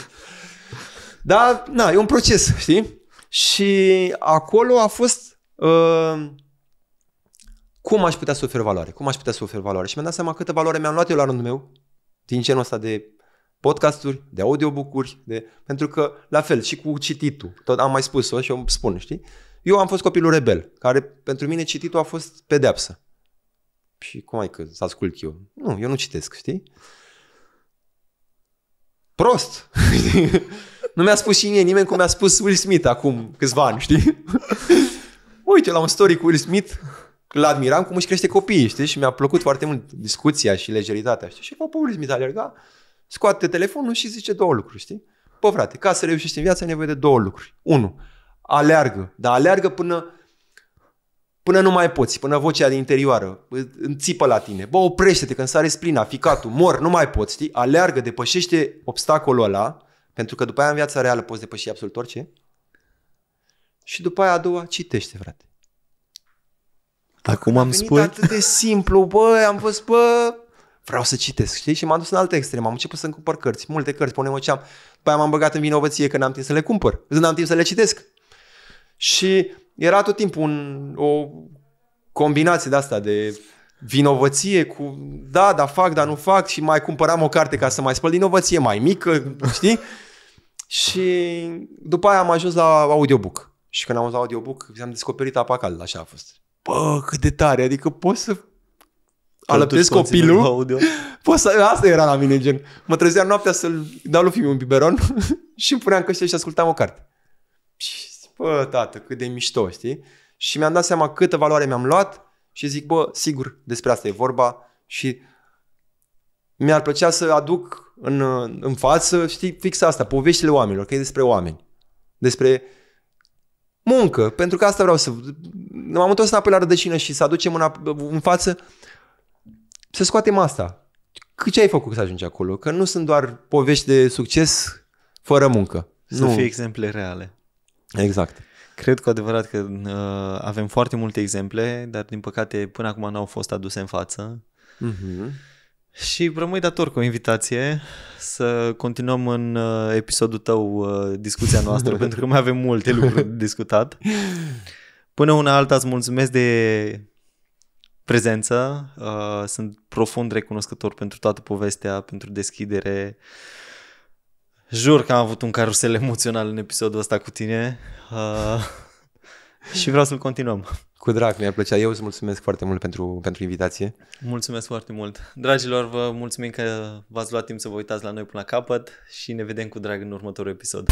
Dar, na, e un proces, știi? Și acolo a fost Ehm, cum aș putea să ofer valoare? Cum aș putea să ofer valoare? Și mi-am dat seama câtă valoare mi-am luat eu la rândul meu din genul ăsta de podcasturi, de audiobook-uri, de... pentru că la fel și cu cititul, tot am mai spus-o și o spun, știi? Eu am fost copilul rebel, care pentru mine cititul a fost pedeapsă. Și cum ai că să ascult eu? Nu, eu nu citesc, știi? Prost! nu mi-a spus și mie nimeni cum mi-a spus Will Smith acum câțiva ani, știi? uite, la un story cu Will Smith, îl admiram cum își crește copiii, știi? Și mi-a plăcut foarte mult discuția și lejeritatea, știi? Și pe Will Smith alergat, scoate telefonul și zice două lucruri, știi? Pă, frate, ca să reușești în viață ai nevoie de două lucruri. Unu, aleargă, dar aleargă până până nu mai poți, până vocea din interioară înțipă la tine. Bă, oprește-te când sare splina, ficatul, mor, nu mai poți, știi? Aleargă, depășește obstacolul ăla, pentru că după aia în viața reală poți depăși absolut orice și după aia a doua citește, frate. Acum am spus. atât de simplu, bă, am fost, bă, vreau să citesc, știi? Și m-am dus în alte extreme, am început să-mi cumpăr cărți, multe cărți, până măceam. După aia m-am băgat în vinovăție că n-am timp să le cumpăr, că n-am timp să le citesc. Și era tot timpul un, o combinație de asta, de vinovăție cu da, da fac, da nu fac și mai cumpăram o carte ca să mai spăl vinovăție mai mică, știi? și după aia am ajuns la audiobook. Și când am auzit audiobook, am descoperit apa caldă, așa a fost. Bă, cât de tare, adică poți să alăptezi copilul. Audio. Poți să, asta era la mine, gen. Mă trezeam noaptea să-l dau lui un biberon și îmi puneam căștile și ascultam o carte. Și bă, tată, cât de mișto, știi? Și mi-am dat seama câtă valoare mi-am luat și zic, bă, sigur, despre asta e vorba și mi-ar plăcea să aduc în, în față, știi, fix asta, poveștile oamenilor, că e despre oameni, despre muncă, pentru că asta vreau să... M-am întors înapoi la rădăcină și să aducem una în față, să scoatem asta. Că ce ai făcut să ajungi acolo? Că nu sunt doar povești de succes fără muncă. Să nu. fie exemple reale. Exact. Cred cu adevărat că uh, avem foarte multe exemple, dar din păcate până acum n-au fost aduse în față. Uh-huh. Și rămâi dator cu o invitație să continuăm în uh, episodul tău uh, discuția noastră, pentru că mai avem multe lucruri de discutat. Până una alta îți mulțumesc de prezență, uh, sunt profund recunoscător pentru toată povestea, pentru deschidere. Jur că am avut un carusel emoțional în episodul ăsta cu tine. și vreau să-l continuăm. Cu drag, mi-ar plăcea. Eu îți mulțumesc foarte mult pentru, pentru invitație. Mulțumesc foarte mult. Dragilor, vă mulțumim că v-ați luat timp să vă uitați la noi până la capăt și ne vedem cu drag în următorul episod.